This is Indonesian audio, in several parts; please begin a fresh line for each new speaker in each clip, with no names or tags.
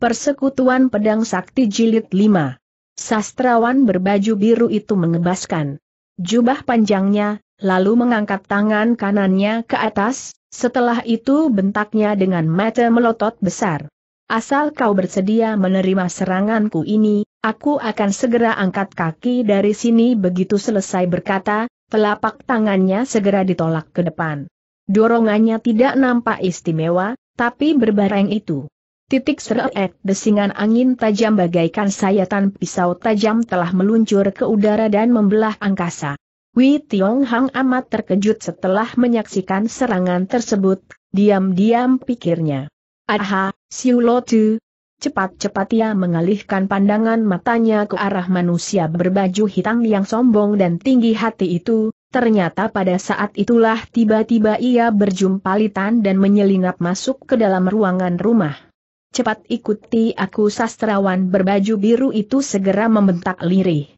Persekutuan Pedang Sakti Jilid 5. Sastrawan berbaju biru itu mengebaskan jubah panjangnya, lalu mengangkat tangan kanannya ke atas, setelah itu bentaknya dengan mata melotot besar. Asal kau bersedia menerima seranganku ini, aku akan segera angkat kaki dari sini begitu selesai berkata, telapak tangannya segera ditolak ke depan. Dorongannya tidak nampak istimewa, tapi berbareng itu Titik seret eh, desingan angin tajam bagaikan sayatan pisau tajam telah meluncur ke udara dan membelah angkasa. Wei Tiong Hang amat terkejut setelah menyaksikan serangan tersebut, diam-diam pikirnya. Aha, Siu Lo Tu. Cepat-cepat ia mengalihkan pandangan matanya ke arah manusia berbaju hitam yang sombong dan tinggi hati itu, ternyata pada saat itulah tiba-tiba ia berjumpa Litan dan menyelinap masuk ke dalam ruangan rumah cepat ikuti aku sastrawan berbaju biru itu segera membentak lirih.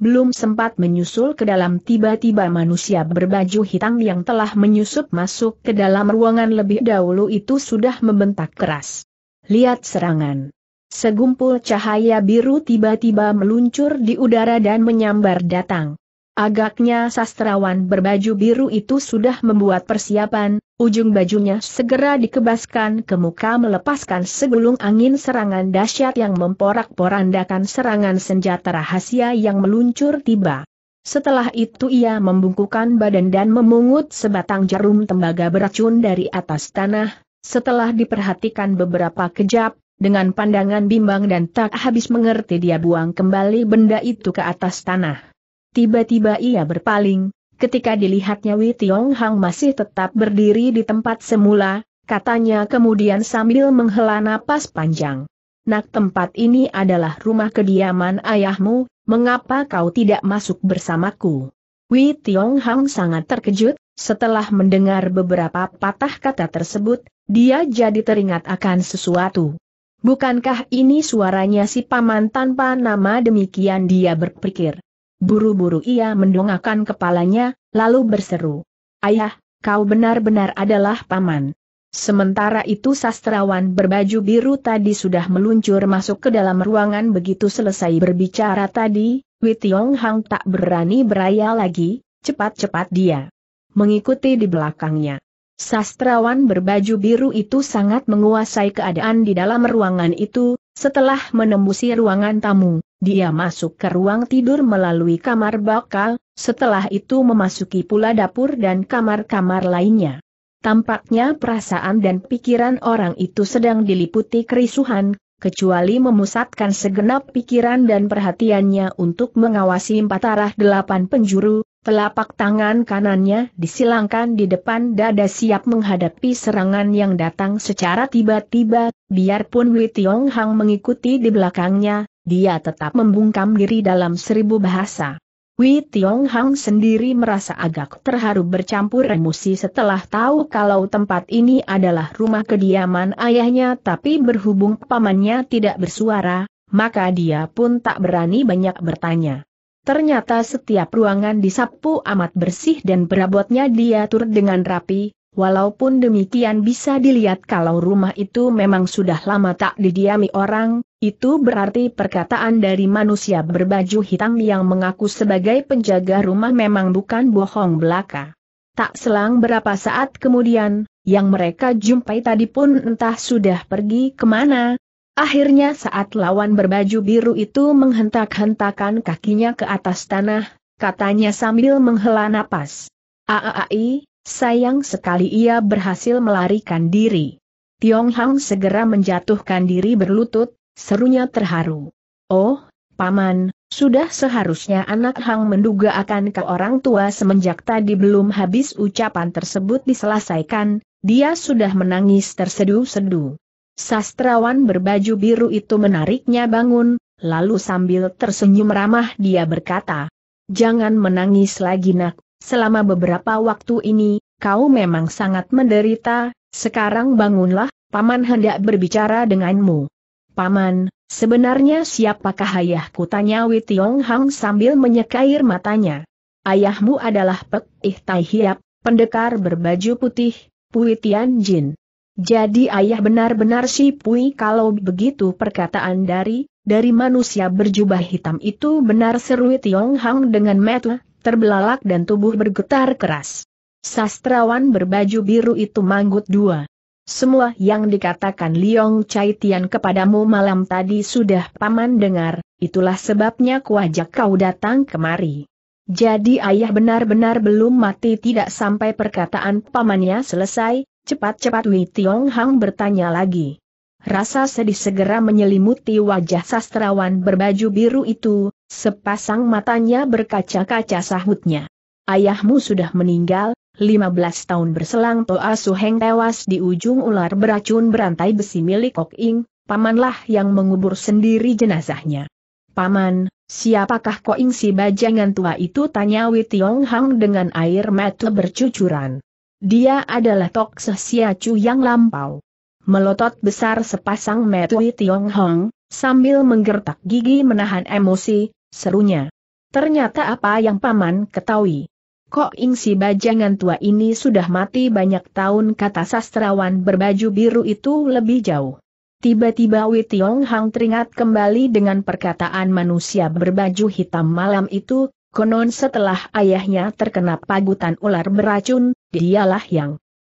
Belum sempat menyusul ke dalam tiba-tiba manusia berbaju hitam yang telah menyusup masuk ke dalam ruangan lebih dahulu itu sudah membentak keras. Lihat serangan. Segumpul cahaya biru tiba-tiba meluncur di udara dan menyambar datang. Agaknya sastrawan berbaju biru itu sudah membuat persiapan, ujung bajunya segera dikebaskan ke muka melepaskan segulung angin serangan dahsyat yang memporak-porandakan serangan senjata rahasia yang meluncur tiba. Setelah itu ia membungkukan badan dan memungut sebatang jarum tembaga beracun dari atas tanah, setelah diperhatikan beberapa kejap, dengan pandangan bimbang dan tak habis mengerti dia buang kembali benda itu ke atas tanah. Tiba-tiba ia berpaling, ketika dilihatnya Wei Tiong Hang masih tetap berdiri di tempat semula, katanya kemudian sambil menghela napas panjang. Nak tempat ini adalah rumah kediaman ayahmu, mengapa kau tidak masuk bersamaku? Wei Tiong Hang sangat terkejut, setelah mendengar beberapa patah kata tersebut, dia jadi teringat akan sesuatu. Bukankah ini suaranya si paman tanpa nama demikian dia berpikir. Buru-buru ia mendongakkan kepalanya, lalu berseru. Ayah, kau benar-benar adalah paman. Sementara itu sastrawan berbaju biru tadi sudah meluncur masuk ke dalam ruangan begitu selesai berbicara tadi, Witiong Hang tak berani beraya lagi, cepat-cepat dia mengikuti di belakangnya. Sastrawan berbaju biru itu sangat menguasai keadaan di dalam ruangan itu, setelah menembusi ruangan tamu, dia masuk ke ruang tidur melalui kamar bakal, setelah itu memasuki pula dapur dan kamar-kamar lainnya. Tampaknya perasaan dan pikiran orang itu sedang diliputi kerisuhan, kecuali memusatkan segenap pikiran dan perhatiannya untuk mengawasi empat arah delapan penjuru, Telapak tangan kanannya disilangkan di depan dada siap menghadapi serangan yang datang secara tiba-tiba, biarpun Wei Tiong Hang mengikuti di belakangnya, dia tetap membungkam diri dalam seribu bahasa. Wei Tiong Hang sendiri merasa agak terharu bercampur emosi setelah tahu kalau tempat ini adalah rumah kediaman ayahnya tapi berhubung pamannya tidak bersuara, maka dia pun tak berani banyak bertanya. Ternyata setiap ruangan disapu amat bersih dan perabotnya diatur dengan rapi, walaupun demikian bisa dilihat kalau rumah itu memang sudah lama tak didiami orang, itu berarti perkataan dari manusia berbaju hitam yang mengaku sebagai penjaga rumah memang bukan bohong belaka. Tak selang berapa saat kemudian, yang mereka jumpai tadi pun entah sudah pergi kemana, Akhirnya saat lawan berbaju biru itu menghentak-hentakan kakinya ke atas tanah, katanya sambil menghela napas. Aaai, sayang sekali ia berhasil melarikan diri. Tiong Hang segera menjatuhkan diri berlutut, serunya terharu. Oh, Paman, sudah seharusnya anak Hang menduga akan ke orang tua semenjak tadi belum habis ucapan tersebut diselesaikan, dia sudah menangis terseduh-seduh. Sastrawan berbaju biru itu menariknya bangun, lalu sambil tersenyum ramah dia berkata, Jangan menangis lagi nak, selama beberapa waktu ini, kau memang sangat menderita, sekarang bangunlah, paman hendak berbicara denganmu. Paman, sebenarnya siapakah ayahku tanya Wei Tiong Hang sambil menyekair matanya. Ayahmu adalah Pek Ih Tai Hiap, pendekar berbaju putih, Pui Tian Jin. Jadi ayah benar-benar si Pui kalau begitu perkataan dari, dari manusia berjubah hitam itu benar seru Tiong Hang dengan mata, terbelalak dan tubuh bergetar keras. Sastrawan berbaju biru itu manggut dua. Semua yang dikatakan Liong Chai Tian kepadamu malam tadi sudah paman dengar, itulah sebabnya kuajak kau datang kemari. Jadi ayah benar-benar belum mati tidak sampai perkataan pamannya selesai, Cepat-cepat Wei Tiong Hang bertanya lagi. Rasa sedih segera menyelimuti wajah sastrawan berbaju biru itu, sepasang matanya berkaca-kaca sahutnya. Ayahmu sudah meninggal, 15 tahun berselang Toa Suheng tewas di ujung ular beracun berantai besi milik Kok Ing, pamanlah yang mengubur sendiri jenazahnya. Paman, siapakah Kok Ing si bajangan tua itu tanya Wei Tiong Hang dengan air mata bercucuran dia adalah Tok Sesiacu yang lampau. Melotot besar sepasang Metui Hong, sambil menggertak gigi menahan emosi, serunya. Ternyata apa yang paman ketahui? Kok ingsi bajangan tua ini sudah mati banyak tahun kata sastrawan berbaju biru itu lebih jauh. Tiba-tiba Wei Tiong Hang teringat kembali dengan perkataan manusia berbaju hitam malam itu, konon setelah ayahnya terkena pagutan ular beracun, dialah yang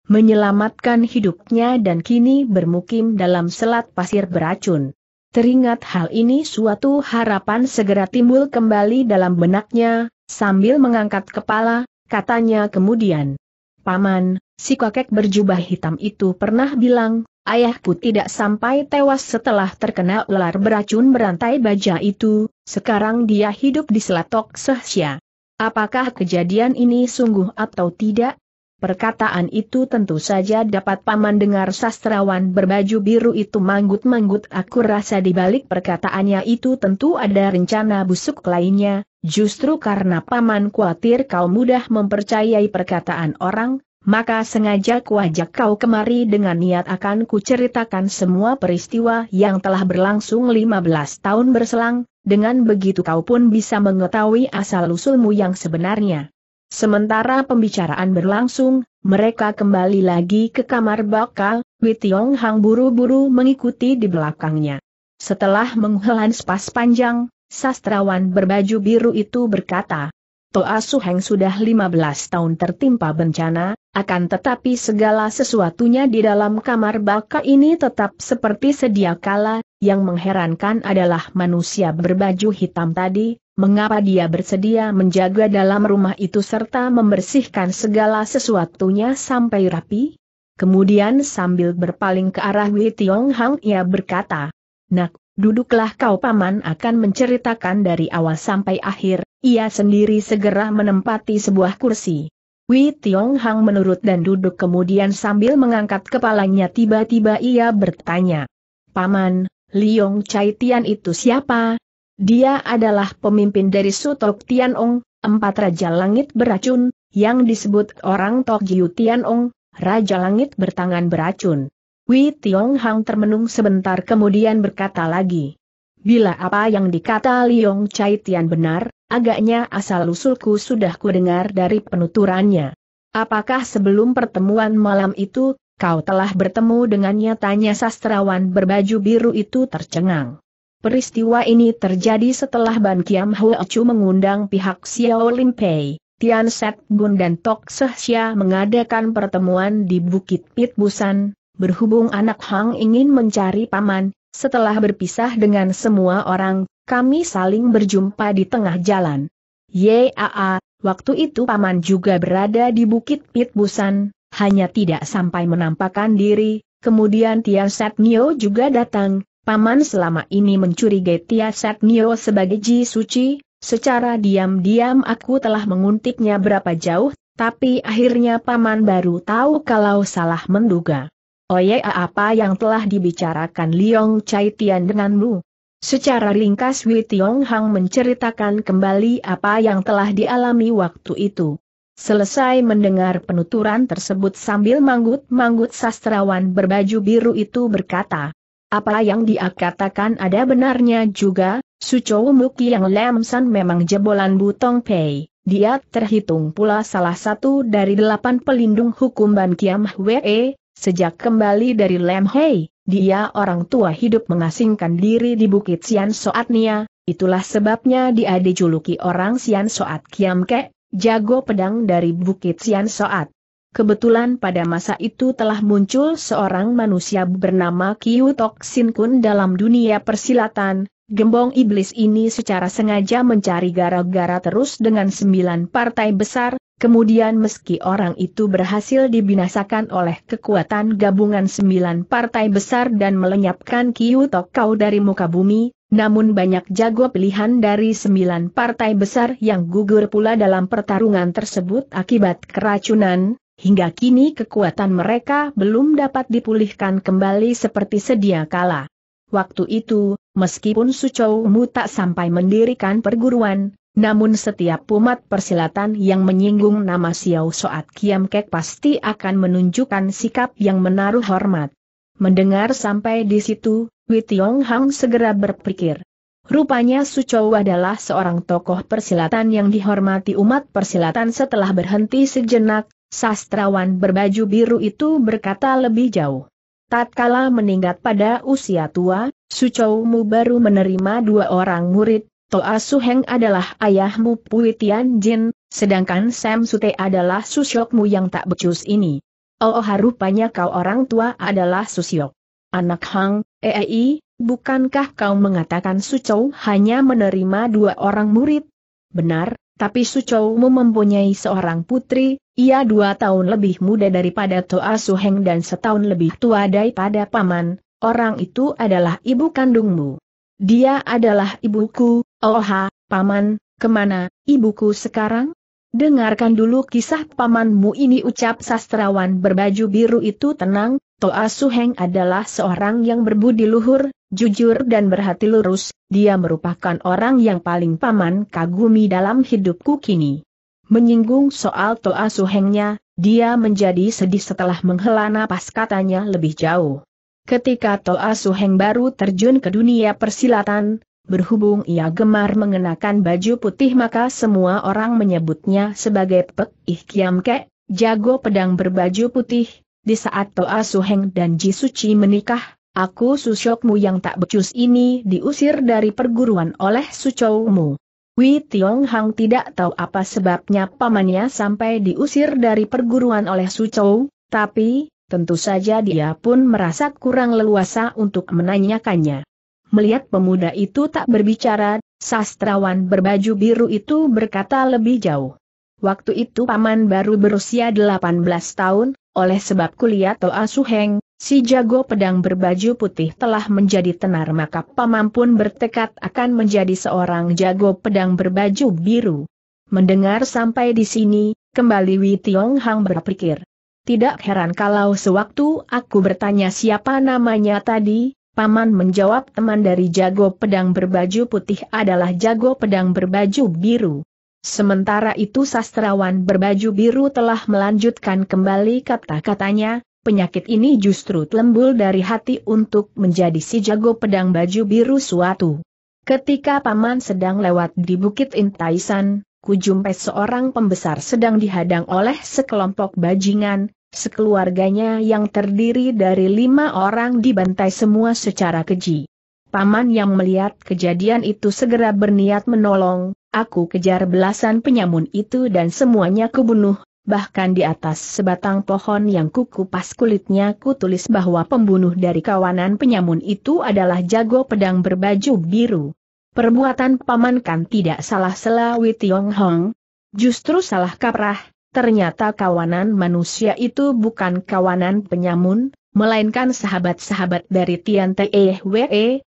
menyelamatkan hidupnya dan kini bermukim dalam selat pasir beracun. Teringat hal ini suatu harapan segera timbul kembali dalam benaknya, sambil mengangkat kepala, katanya kemudian. Paman, si kakek berjubah hitam itu pernah bilang, ayahku tidak sampai tewas setelah terkena ular beracun berantai baja itu, sekarang dia hidup di selatok sehsia. Apakah kejadian ini sungguh atau tidak? Perkataan itu tentu saja dapat paman dengar sastrawan berbaju biru itu manggut-manggut aku rasa di balik perkataannya itu tentu ada rencana busuk lainnya, justru karena paman khawatir kau mudah mempercayai perkataan orang, maka sengaja kuajak kau kemari dengan niat akan kuceritakan semua peristiwa yang telah berlangsung 15 tahun berselang, dengan begitu kau pun bisa mengetahui asal-usulmu yang sebenarnya. Sementara pembicaraan berlangsung, mereka kembali lagi ke kamar bakal, Witiong Hang buru-buru mengikuti di belakangnya. Setelah menghela pas panjang, sastrawan berbaju biru itu berkata, Toa Heng sudah 15 tahun tertimpa bencana, akan tetapi segala sesuatunya di dalam kamar baka ini tetap seperti sedia kala, yang mengherankan adalah manusia berbaju hitam tadi, mengapa dia bersedia menjaga dalam rumah itu serta membersihkan segala sesuatunya sampai rapi? Kemudian sambil berpaling ke arah Wei Tiong Hang ia berkata, Nak, duduklah kau paman akan menceritakan dari awal sampai akhir, ia sendiri segera menempati sebuah kursi. Wei Tiong Hang menurut dan duduk kemudian sambil mengangkat kepalanya tiba-tiba ia bertanya. Paman, Liong Chai Tian itu siapa? Dia adalah pemimpin dari Sutok Tianong, empat Raja Langit beracun, yang disebut orang Tok Jiu Tianong, Raja Langit bertangan beracun. Wei Tiong Hang termenung sebentar kemudian berkata lagi. Bila apa yang dikata Liong Chai Tian benar, agaknya asal-usulku sudah kudengar dari penuturannya. Apakah sebelum pertemuan malam itu, kau telah bertemu dengannya? Tanya sastrawan berbaju biru itu tercengang. Peristiwa ini terjadi setelah Ban Kiam Hua mengundang pihak Xiao Lim Pei, Tian Set Bun dan Tok Xia mengadakan pertemuan di Bukit Pit Busan. berhubung anak Hang ingin mencari paman, setelah berpisah dengan semua orang, kami saling berjumpa di tengah jalan. Yaa, waktu itu paman juga berada di Bukit Pit Busan, hanya tidak sampai menampakkan diri, kemudian Tian Set Nio juga datang, Paman selama ini mencurigai Tia Sat Nio sebagai Ji Suci, secara diam-diam aku telah menguntitnya berapa jauh, tapi akhirnya Paman baru tahu kalau salah menduga. Oye apa yang telah dibicarakan Liong Chai Tian denganmu? Secara ringkas Wei Tiong Hang menceritakan kembali apa yang telah dialami waktu itu. Selesai mendengar penuturan tersebut sambil manggut-manggut sastrawan berbaju biru itu berkata, apa yang dia katakan ada benarnya juga, Suco Muki yang Lemsan memang jebolan Butong Pei. Dia terhitung pula salah satu dari delapan pelindung hukum Ban Kiam Hwee, sejak kembali dari Lem Hei, dia orang tua hidup mengasingkan diri di Bukit Sian Soat Nia, itulah sebabnya dia dijuluki orang Sian Soat Kiam Ke, jago pedang dari Bukit Sian Soat. Kebetulan pada masa itu telah muncul seorang manusia bernama Kiu Tok Sin Kun dalam dunia persilatan, gembong iblis ini secara sengaja mencari gara-gara terus dengan sembilan partai besar, kemudian meski orang itu berhasil dibinasakan oleh kekuatan gabungan sembilan partai besar dan melenyapkan Kiu Tok Kau dari muka bumi, namun banyak jago pilihan dari sembilan partai besar yang gugur pula dalam pertarungan tersebut akibat keracunan, hingga kini kekuatan mereka belum dapat dipulihkan kembali seperti sedia kala. Waktu itu, meskipun Sucou Mu tak sampai mendirikan perguruan, namun setiap umat persilatan yang menyinggung nama Xiao Soat Kiam Kek pasti akan menunjukkan sikap yang menaruh hormat. Mendengar sampai di situ, Witiong Hang segera berpikir. Rupanya Sucou adalah seorang tokoh persilatan yang dihormati umat persilatan setelah berhenti sejenak, Sastrawan berbaju biru itu berkata lebih jauh. Tatkala meningkat pada usia tua, Sucoumu baru menerima dua orang murid, Toa Suheng adalah ayahmu Puitian Jin, sedangkan Sam Sute adalah Susyokmu yang tak becus ini. Oh, oh rupanya kau orang tua adalah Susyok. Anak Hang, EEI, eh, eh, bukankah kau mengatakan Sucou hanya menerima dua orang murid? Benar, tapi Su Mu mempunyai seorang putri, ia dua tahun lebih muda daripada Toa Su Heng dan setahun lebih tua daripada paman, orang itu adalah ibu kandungmu. Dia adalah ibuku, Oha, paman, kemana, ibuku sekarang? Dengarkan dulu kisah pamanmu ini ucap sastrawan berbaju biru itu tenang, Toa Heng adalah seorang yang berbudi luhur, jujur dan berhati lurus, dia merupakan orang yang paling paman kagumi dalam hidupku kini. Menyinggung soal Toa Suhengnya, dia menjadi sedih setelah menghela napas katanya lebih jauh. Ketika Toa Suheng baru terjun ke dunia persilatan, berhubung ia gemar mengenakan baju putih maka semua orang menyebutnya sebagai Pek Ih Kiam Ke, jago pedang berbaju putih, di saat Toa Suheng dan Ji Suci menikah, Aku susyokmu yang tak becus ini diusir dari perguruan oleh sucoumu. Wei Tiong Hang tidak tahu apa sebabnya pamannya sampai diusir dari perguruan oleh sucou, tapi, tentu saja dia pun merasa kurang leluasa untuk menanyakannya. Melihat pemuda itu tak berbicara, sastrawan berbaju biru itu berkata lebih jauh. Waktu itu paman baru berusia 18 tahun, oleh sebab kuliah Toa Suheng, Si jago pedang berbaju putih telah menjadi tenar maka paman pun bertekad akan menjadi seorang jago pedang berbaju biru. Mendengar sampai di sini, kembali Wei Tiong Hang berpikir. Tidak heran kalau sewaktu aku bertanya siapa namanya tadi, Paman menjawab teman dari jago pedang berbaju putih adalah jago pedang berbaju biru. Sementara itu sastrawan berbaju biru telah melanjutkan kembali kata-katanya, penyakit ini justru telembul dari hati untuk menjadi si jago pedang baju biru suatu. Ketika paman sedang lewat di Bukit Intaisan, kujumpai seorang pembesar sedang dihadang oleh sekelompok bajingan, sekeluarganya yang terdiri dari lima orang dibantai semua secara keji. Paman yang melihat kejadian itu segera berniat menolong, aku kejar belasan penyamun itu dan semuanya kubunuh, bahkan di atas sebatang pohon yang kukupas kulitnya ku tulis bahwa pembunuh dari kawanan penyamun itu adalah jago pedang berbaju biru. Perbuatan paman kan tidak salah selawi Hong, justru salah kaprah, ternyata kawanan manusia itu bukan kawanan penyamun, melainkan sahabat-sahabat dari Tian Te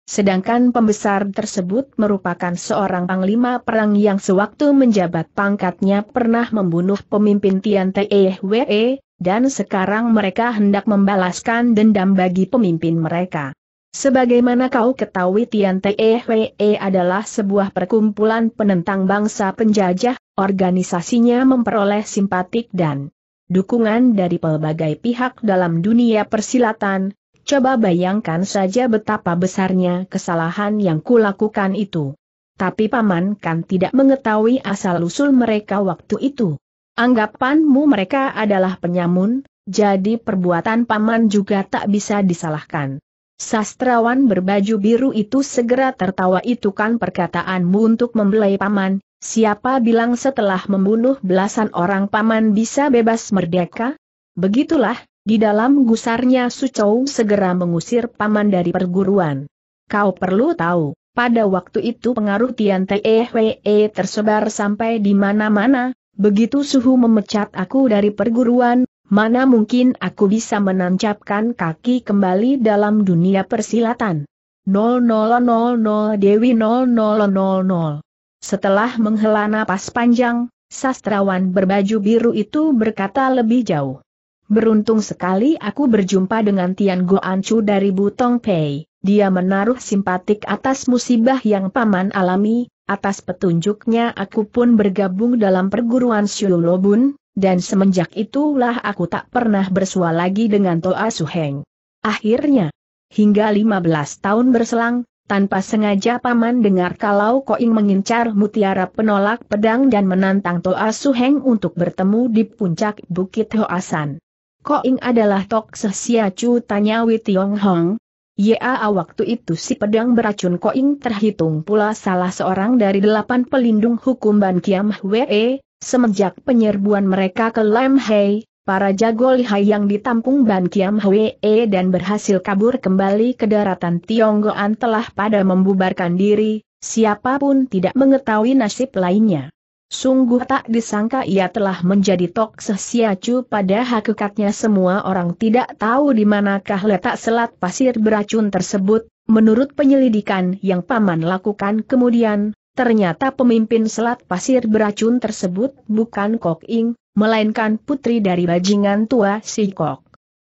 Sedangkan pembesar tersebut merupakan seorang panglima perang yang sewaktu menjabat pangkatnya pernah membunuh pemimpin Tian Tehwe, dan sekarang mereka hendak membalaskan dendam bagi pemimpin mereka. Sebagaimana kau ketahui Tian Tehwe adalah sebuah perkumpulan penentang bangsa penjajah, organisasinya memperoleh simpatik dan dukungan dari pelbagai pihak dalam dunia persilatan, Coba bayangkan saja betapa besarnya kesalahan yang kulakukan itu. Tapi paman kan tidak mengetahui asal-usul mereka waktu itu. Anggapanmu mereka adalah penyamun, jadi perbuatan paman juga tak bisa disalahkan. Sastrawan berbaju biru itu segera tertawa itu kan perkataanmu untuk membelai paman, siapa bilang setelah membunuh belasan orang paman bisa bebas merdeka? Begitulah, di dalam gusarnya Sucou segera mengusir paman dari perguruan. Kau perlu tahu, pada waktu itu pengaruh Tian Tehwe eh e tersebar sampai di mana-mana, begitu suhu memecat aku dari perguruan, mana mungkin aku bisa menancapkan kaki kembali dalam dunia persilatan. 0000 Dewi 0000 Setelah menghela napas panjang, sastrawan berbaju biru itu berkata lebih jauh. Beruntung sekali aku berjumpa dengan Tian Goancu dari Butong Pei. Dia menaruh simpatik atas musibah yang paman alami, atas petunjuknya aku pun bergabung dalam perguruan Syulobun, dan semenjak itulah aku tak pernah bersua lagi dengan Toa Suheng. Akhirnya, hingga 15 tahun berselang, tanpa sengaja paman dengar kalau Koing mengincar mutiara penolak pedang dan menantang Toa Suheng untuk bertemu di puncak Bukit Hoasan. Koing adalah Tok Sesia tanya Wei Tiong Hong. Ya, waktu itu si pedang beracun Koing terhitung pula salah seorang dari delapan pelindung hukum Ban Kiam Hwee, semenjak penyerbuan mereka ke Lam Hei, para jago lihai yang ditampung Ban Kiam Hwee dan berhasil kabur kembali ke daratan Tionggoan telah pada membubarkan diri, siapapun tidak mengetahui nasib lainnya. Sungguh tak disangka ia telah menjadi Tok Sesiacu pada hakikatnya semua orang tidak tahu di manakah letak selat pasir beracun tersebut, menurut penyelidikan yang Paman lakukan kemudian, ternyata pemimpin selat pasir beracun tersebut bukan Kok Ing, melainkan putri dari bajingan tua si Kok.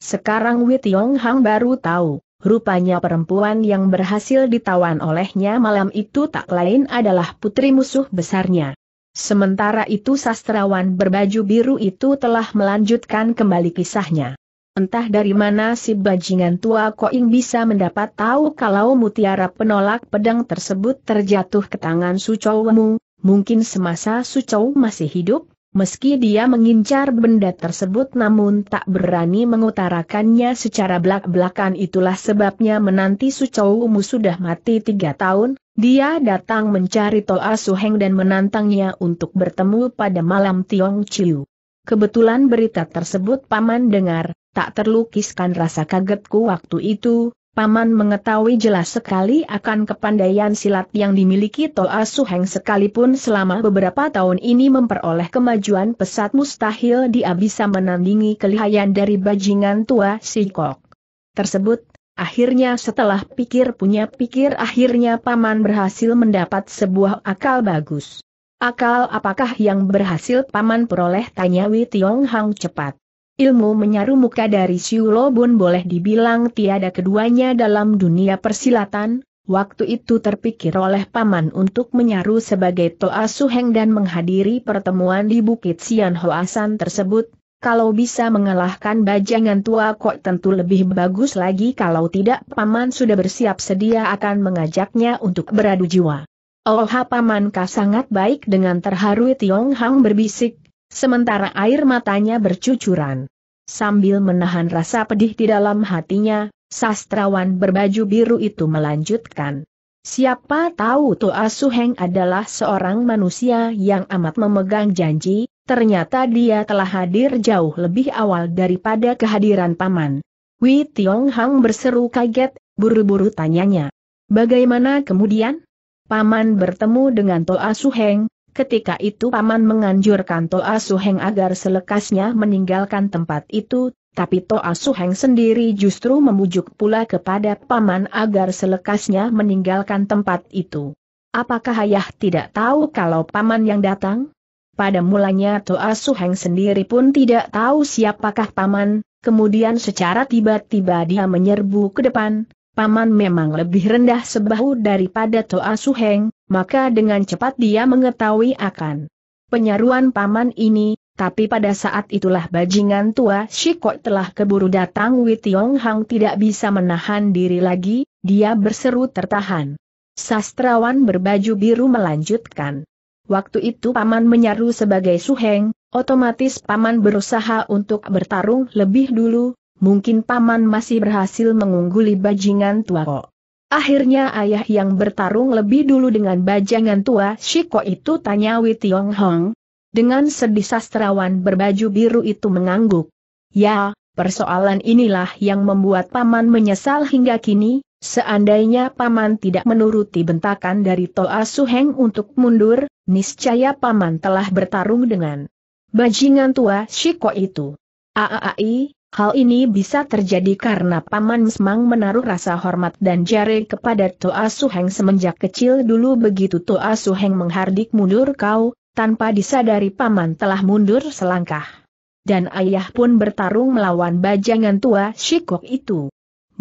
Sekarang Yong Hang baru tahu, rupanya perempuan yang berhasil ditawan olehnya malam itu tak lain adalah putri musuh besarnya. Sementara itu sastrawan berbaju biru itu telah melanjutkan kembali kisahnya. Entah dari mana si bajingan tua Koing bisa mendapat tahu kalau mutiara penolak pedang tersebut terjatuh ke tangan Mu. mungkin semasa Sucow masih hidup, meski dia mengincar benda tersebut namun tak berani mengutarakannya secara belak-belakan itulah sebabnya menanti Mu sudah mati tiga tahun, dia datang mencari Toa Suheng dan menantangnya untuk bertemu pada malam Tiong Chiu. Kebetulan berita tersebut Paman dengar, tak terlukiskan rasa kagetku waktu itu, Paman mengetahui jelas sekali akan kepandaian silat yang dimiliki Toa Suheng sekalipun selama beberapa tahun ini memperoleh kemajuan pesat mustahil dia bisa menandingi kelihayan dari bajingan tua Sikok. Tersebut, Akhirnya setelah pikir punya pikir akhirnya paman berhasil mendapat sebuah akal bagus. Akal apakah yang berhasil paman peroleh tanya Wei Tiong Hang cepat. Ilmu menyaru muka dari Lo Bun boleh dibilang tiada keduanya dalam dunia persilatan, waktu itu terpikir oleh paman untuk menyaru sebagai Toa Suheng dan menghadiri pertemuan di Bukit Sian Hoasan tersebut, kalau bisa mengalahkan bajangan tua kok tentu lebih bagus lagi kalau tidak paman sudah bersiap sedia akan mengajaknya untuk beradu jiwa. Oh paman kah sangat baik dengan terharu Tiong Hang berbisik, sementara air matanya bercucuran. Sambil menahan rasa pedih di dalam hatinya, sastrawan berbaju biru itu melanjutkan. Siapa tahu Tua Suheng adalah seorang manusia yang amat memegang janji, Ternyata dia telah hadir jauh lebih awal daripada kehadiran paman. Wei Tiong Hang berseru kaget, buru-buru tanyanya. Bagaimana kemudian? Paman bertemu dengan Toa Su Heng. ketika itu paman menganjurkan Toa Su Heng agar selekasnya meninggalkan tempat itu, tapi Toa Su Heng sendiri justru memujuk pula kepada paman agar selekasnya meninggalkan tempat itu. Apakah ayah tidak tahu kalau paman yang datang? Pada mulanya Toa Suheng sendiri pun tidak tahu siapakah paman, kemudian secara tiba-tiba dia menyerbu ke depan, paman memang lebih rendah sebahu daripada Toa Suheng, maka dengan cepat dia mengetahui akan penyaruan paman ini, tapi pada saat itulah bajingan tua Shikok telah keburu datang Witiong Hang tidak bisa menahan diri lagi, dia berseru tertahan. Sastrawan berbaju biru melanjutkan. Waktu itu Paman menyaru sebagai suheng, otomatis Paman berusaha untuk bertarung lebih dulu, mungkin Paman masih berhasil mengungguli bajingan tua kok. Akhirnya ayah yang bertarung lebih dulu dengan bajangan tua Shiko itu tanya Wei Tiong Hong. Dengan sedih sastrawan berbaju biru itu mengangguk. Ya, persoalan inilah yang membuat Paman menyesal hingga kini, Seandainya Paman tidak menuruti bentakan dari Toa Suheng untuk mundur, niscaya Paman telah bertarung dengan bajingan tua Shiko itu. Aai, hal ini bisa terjadi karena Paman Semang menaruh rasa hormat dan jari kepada Toa Suheng semenjak kecil dulu begitu Toa Suheng menghardik mundur kau, tanpa disadari Paman telah mundur selangkah. Dan ayah pun bertarung melawan bajingan tua Shikok itu.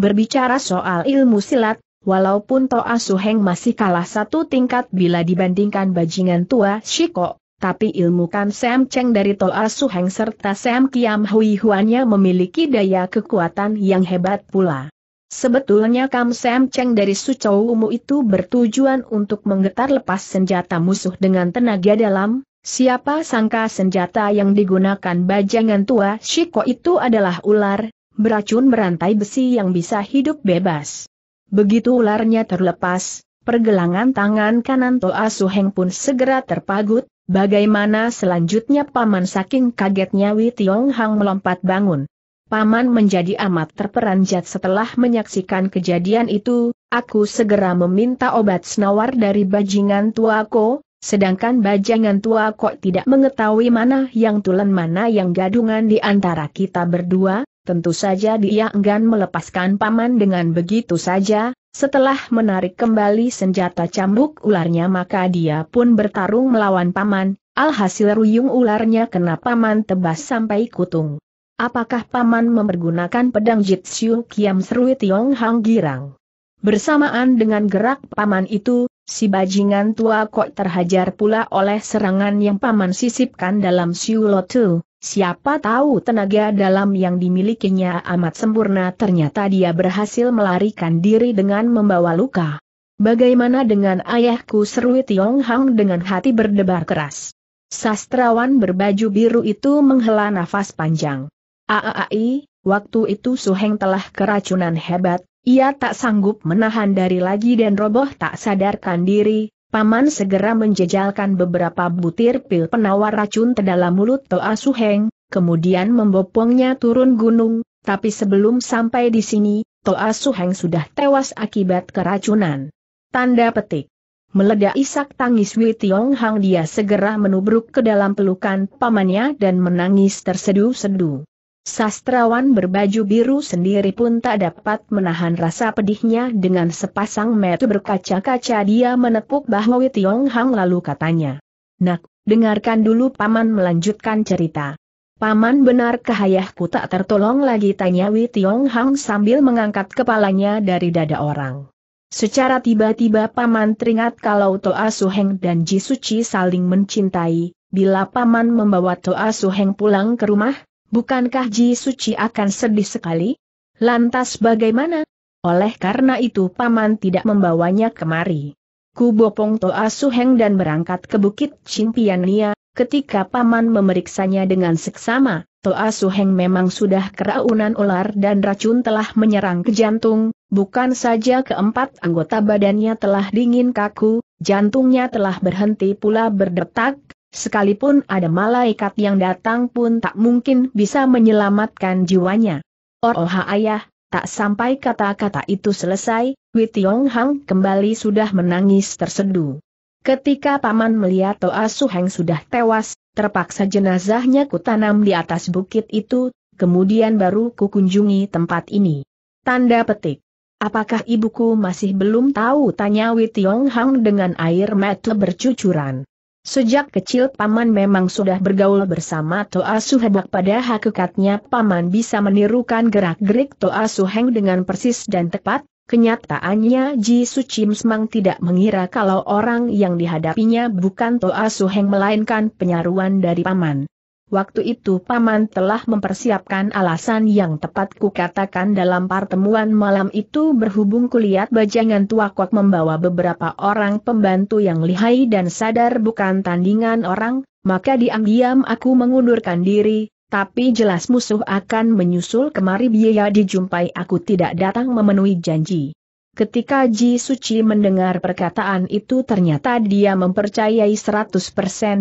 Berbicara soal ilmu silat, walaupun Toa Suheng masih kalah satu tingkat bila dibandingkan bajingan tua Shiko, tapi ilmu Kan Sam Cheng dari Toa Suheng serta Sam Kiam Hui Huannya memiliki daya kekuatan yang hebat pula. Sebetulnya Kam Sam Cheng dari Sucau Umu itu bertujuan untuk menggetar lepas senjata musuh dengan tenaga dalam, siapa sangka senjata yang digunakan bajangan tua Shiko itu adalah ular, beracun berantai besi yang bisa hidup bebas. Begitu ularnya terlepas, pergelangan tangan kanan Toa Suheng pun segera terpagut, bagaimana selanjutnya Paman saking kagetnya Wei Tiong Hang melompat bangun. Paman menjadi amat terperanjat setelah menyaksikan kejadian itu, aku segera meminta obat senawar dari bajingan tuako, sedangkan bajingan tua Ko tidak mengetahui mana yang tulen mana yang gadungan di antara kita berdua, tentu saja dia enggan melepaskan paman dengan begitu saja, setelah menarik kembali senjata cambuk ularnya maka dia pun bertarung melawan paman, alhasil ruyung ularnya kena paman tebas sampai kutung. Apakah paman mempergunakan pedang Jitsu Kiam Serui Tiong Hang Girang? Bersamaan dengan gerak paman itu, si bajingan tua kok terhajar pula oleh serangan yang paman sisipkan dalam siulotu. Siapa tahu tenaga dalam yang dimilikinya amat sempurna ternyata dia berhasil melarikan diri dengan membawa luka. Bagaimana dengan ayahku seru Tiong Hang dengan hati berdebar keras. Sastrawan berbaju biru itu menghela nafas panjang. Aai, waktu itu Suheng telah keracunan hebat, ia tak sanggup menahan dari lagi dan roboh tak sadarkan diri, Paman segera menjejalkan beberapa butir pil penawar racun ke dalam mulut Toa Suheng, kemudian membopongnya turun gunung, tapi sebelum sampai di sini, Toa Suheng sudah tewas akibat keracunan. Tanda petik. Meledak isak tangis Wei Tiong Hang dia segera menubruk ke dalam pelukan pamannya dan menangis terseduh-seduh. Sastrawan berbaju biru sendiri pun tak dapat menahan rasa pedihnya dengan sepasang mata berkaca-kaca dia menepuk bahu Tiong Hang lalu katanya. Nak, dengarkan dulu Paman melanjutkan cerita. Paman benar kahayahku tak tertolong lagi tanya Wei Tiong Hang sambil mengangkat kepalanya dari dada orang. Secara tiba-tiba Paman teringat kalau Toa Suheng dan Ji Suci saling mencintai, bila Paman membawa Toa Suheng pulang ke rumah, Bukankah Ji Suci akan sedih sekali? Lantas bagaimana? Oleh karena itu paman tidak membawanya kemari. Kubopong Toa Suheng dan berangkat ke Bukit Cimpiania. ketika paman memeriksanya dengan seksama, Toa Suheng memang sudah keraunan ular dan racun telah menyerang ke jantung, bukan saja keempat anggota badannya telah dingin kaku, jantungnya telah berhenti pula berdetak, Sekalipun ada malaikat yang datang pun tak mungkin bisa menyelamatkan jiwanya. Oh, oh ayah, tak sampai kata-kata itu selesai, Witiong Hang kembali sudah menangis tersedu. Ketika paman melihat Toa Suheng sudah tewas, terpaksa jenazahnya kutanam di atas bukit itu, kemudian baru kukunjungi tempat ini. Tanda petik. Apakah ibuku masih belum tahu? Tanya Witiong Hang dengan air mata bercucuran. Sejak kecil Paman memang sudah bergaul bersama Toa Suhebak pada hakikatnya Paman bisa menirukan gerak-gerik Toa Suheng dengan persis dan tepat, kenyataannya Ji Sucim Semang tidak mengira kalau orang yang dihadapinya bukan Toa Suheng melainkan penyaruan dari Paman. Waktu itu Paman telah mempersiapkan alasan yang tepat kukatakan dalam pertemuan malam itu berhubung kulihat bajangan tua kok membawa beberapa orang pembantu yang lihai dan sadar bukan tandingan orang, maka diam-diam aku mengundurkan diri, tapi jelas musuh akan menyusul kemari biaya dijumpai aku tidak datang memenuhi janji. Ketika Ji Suci mendengar perkataan itu ternyata dia mempercayai 100%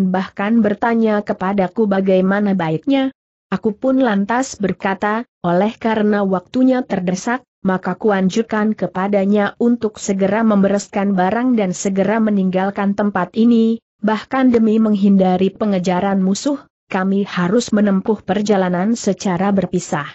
bahkan bertanya kepadaku bagaimana baiknya. Aku pun lantas berkata, oleh karena waktunya terdesak, maka kuanjurkan kepadanya untuk segera membereskan barang dan segera meninggalkan tempat ini, bahkan demi menghindari pengejaran musuh, kami harus menempuh perjalanan secara berpisah.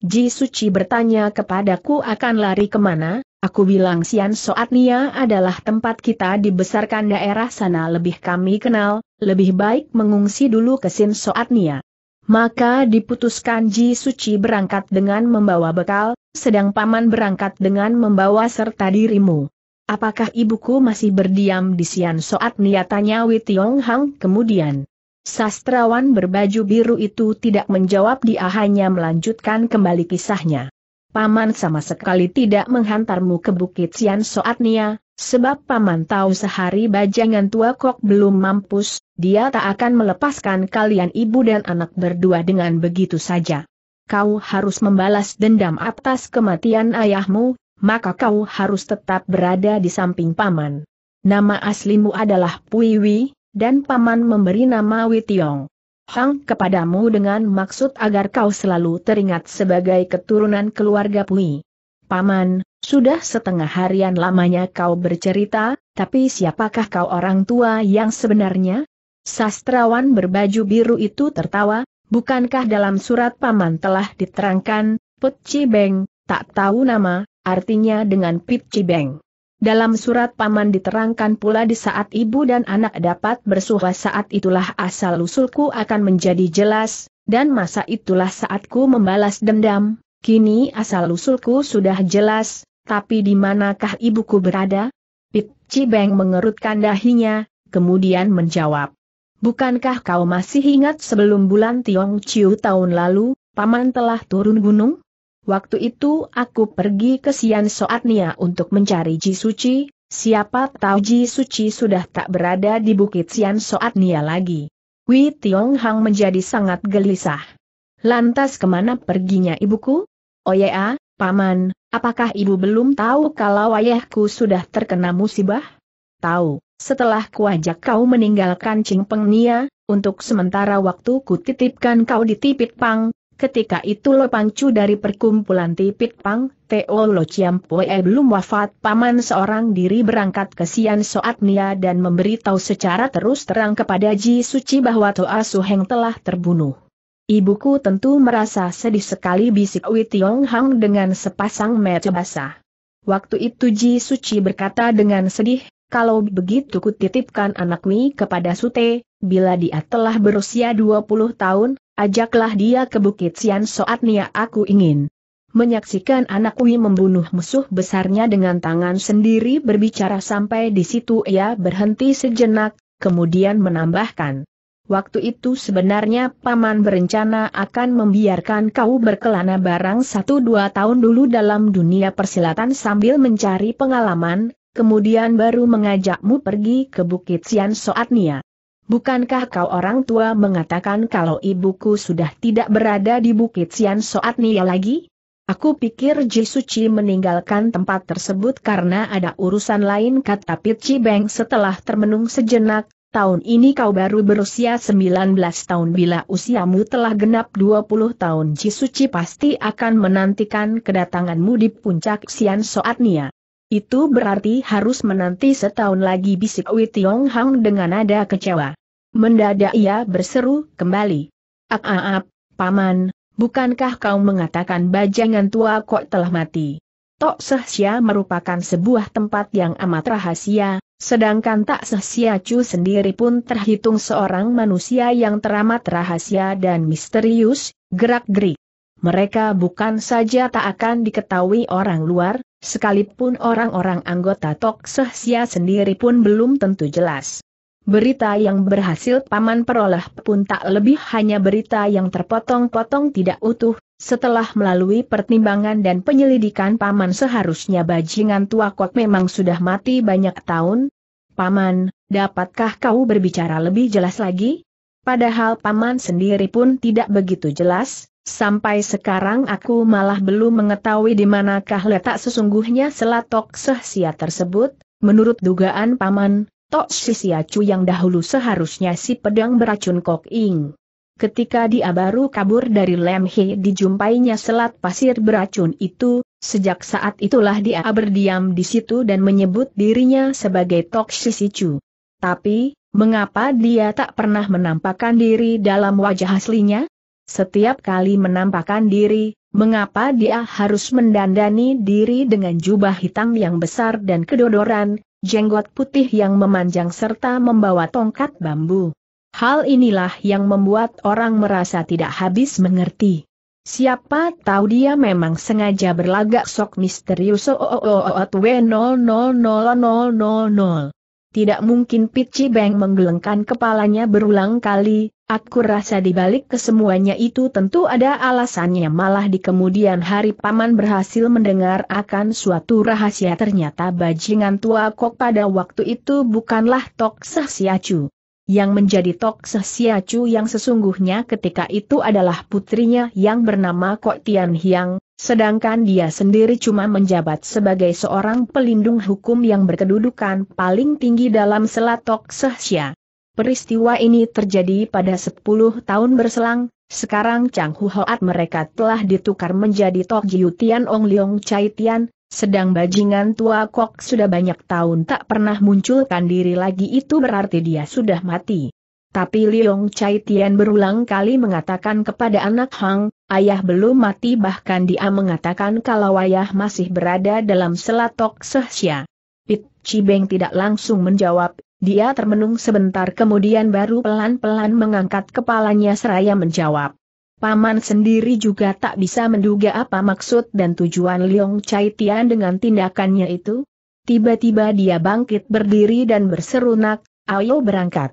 Ji Suci bertanya kepadaku akan lari kemana, Aku bilang Sian Soatnia adalah tempat kita dibesarkan daerah sana lebih kami kenal, lebih baik mengungsi dulu ke Sin Soatnia. Maka diputuskan Ji Suci berangkat dengan membawa bekal, sedang paman berangkat dengan membawa serta dirimu. Apakah ibuku masih berdiam di Sian Soatnia tanya Tiong Hang kemudian. Sastrawan berbaju biru itu tidak menjawab dia hanya melanjutkan kembali kisahnya. Paman sama sekali tidak menghantarmu ke Bukit Sian Nia, sebab Paman tahu sehari bajangan tua kok belum mampus, dia tak akan melepaskan kalian ibu dan anak berdua dengan begitu saja. Kau harus membalas dendam atas kematian ayahmu, maka kau harus tetap berada di samping Paman. Nama aslimu adalah Puiwi, dan Paman memberi nama Witiong. Hang kepadamu dengan maksud agar kau selalu teringat sebagai keturunan keluarga Pui. Paman, sudah setengah harian lamanya kau bercerita, tapi siapakah kau orang tua yang sebenarnya? Sastrawan berbaju biru itu tertawa, bukankah dalam surat paman telah diterangkan, Pecibeng, tak tahu nama, artinya dengan Pecibeng. Dalam surat paman diterangkan pula di saat ibu dan anak dapat bersuha saat itulah asal-usulku akan menjadi jelas, dan masa itulah saatku membalas dendam, kini asal-usulku sudah jelas, tapi di manakah ibuku berada? Pit Cibeng mengerutkan dahinya, kemudian menjawab. Bukankah kau masih ingat sebelum bulan Tiong Ciu tahun lalu, paman telah turun gunung? Waktu itu aku pergi ke Sian Soatnia untuk mencari Ji Suci, siapa tahu Ji Suci sudah tak berada di bukit Sian Soatnia lagi. Wei Tiong Hang menjadi sangat gelisah. Lantas kemana perginya ibuku? Oh ya, Paman, apakah ibu belum tahu kalau ayahku sudah terkena musibah? Tahu, setelah kuajak kau meninggalkan Cing Peng Nia, untuk sementara waktu kutitipkan kau di Tipit Pang, Ketika itu Lo Pancu dari perkumpulan Tipit Pang, Teo Lo Pue belum wafat paman seorang diri berangkat ke Sian Soat Nia dan memberitahu secara terus terang kepada Ji Suci bahwa Toa Suheng telah terbunuh. Ibuku tentu merasa sedih sekali bisik Wei Tiong Hang dengan sepasang mata basah. Waktu itu Ji Suci berkata dengan sedih, kalau begitu kutitipkan anak kepada Sute, bila dia telah berusia 20 tahun, Ajaklah dia ke Bukit Sian Soatnia aku ingin menyaksikan anak Wi membunuh musuh besarnya dengan tangan sendiri berbicara sampai di situ ia berhenti sejenak, kemudian menambahkan. Waktu itu sebenarnya Paman berencana akan membiarkan kau berkelana barang satu dua tahun dulu dalam dunia persilatan sambil mencari pengalaman, kemudian baru mengajakmu pergi ke Bukit Sian Soatnia. Bukankah kau orang tua mengatakan kalau ibuku sudah tidak berada di Bukit Sian Soat Nia lagi? Aku pikir Ji Suci meninggalkan tempat tersebut karena ada urusan lain kata Chi Beng setelah termenung sejenak, tahun ini kau baru berusia 19 tahun bila usiamu telah genap 20 tahun Ji Suci pasti akan menantikan kedatanganmu di puncak Sian Soat Nia. Itu berarti harus menanti setahun lagi bisik Wei Tiong Hang dengan nada kecewa. Mendadak ia berseru kembali. Ap ah, ap, ah, ap ah, paman, bukankah kau mengatakan bajangan tua kok telah mati? Tok Sehsia merupakan sebuah tempat yang amat rahasia, sedangkan Tak Sehsia Chu sendiri pun terhitung seorang manusia yang teramat rahasia dan misterius, gerak-gerik. Mereka bukan saja tak akan diketahui orang luar, Sekalipun orang-orang anggota Tok Sehsia sendiri pun belum tentu jelas. Berita yang berhasil paman peroleh pun tak lebih hanya berita yang terpotong-potong tidak utuh, setelah melalui pertimbangan dan penyelidikan paman seharusnya bajingan tua kok memang sudah mati banyak tahun. Paman, dapatkah kau berbicara lebih jelas lagi? Padahal paman sendiri pun tidak begitu jelas, Sampai sekarang aku malah belum mengetahui di manakah letak sesungguhnya selat selatok sehsia tersebut, menurut dugaan paman, Tok Sisia Chu yang dahulu seharusnya si pedang beracun Kok Ing. Ketika dia baru kabur dari Lemhe dijumpainya selat pasir beracun itu, sejak saat itulah dia berdiam di situ dan menyebut dirinya sebagai Tok Chu. Tapi, mengapa dia tak pernah menampakkan diri dalam wajah aslinya? Setiap kali menampakkan diri, mengapa dia harus mendandani diri dengan jubah hitam yang besar dan kedodoran, jenggot putih yang memanjang serta membawa tongkat bambu. Hal inilah yang membuat orang merasa tidak habis mengerti. Siapa tahu dia memang sengaja berlagak sok misterius o tidak mungkin Pici Beng menggelengkan kepalanya berulang kali, aku rasa dibalik kesemuanya itu tentu ada alasannya malah di kemudian hari Paman berhasil mendengar akan suatu rahasia ternyata bajingan tua kok pada waktu itu bukanlah Tok Seh Siacu. Yang menjadi Tok Seh Siacu yang sesungguhnya ketika itu adalah putrinya yang bernama Kok Tian Hiang, Sedangkan dia sendiri cuma menjabat sebagai seorang pelindung hukum yang berkedudukan paling tinggi dalam selatok sehsia. Peristiwa ini terjadi pada 10 tahun berselang, sekarang Chang Hu Hoat mereka telah ditukar menjadi Tok Jiu Tian Ong Leong Chai Tian, sedang bajingan tua Kok sudah banyak tahun tak pernah munculkan diri lagi itu berarti dia sudah mati. Tapi Liong Chai Tian berulang kali mengatakan kepada anak Hang, ayah belum mati bahkan dia mengatakan kalau ayah masih berada dalam selatok sehsia. Pit Cibeng tidak langsung menjawab, dia termenung sebentar kemudian baru pelan-pelan mengangkat kepalanya seraya menjawab. Paman sendiri juga tak bisa menduga apa maksud dan tujuan Liong Chai Tian dengan tindakannya itu. Tiba-tiba dia bangkit berdiri dan berseru nak, ayo berangkat.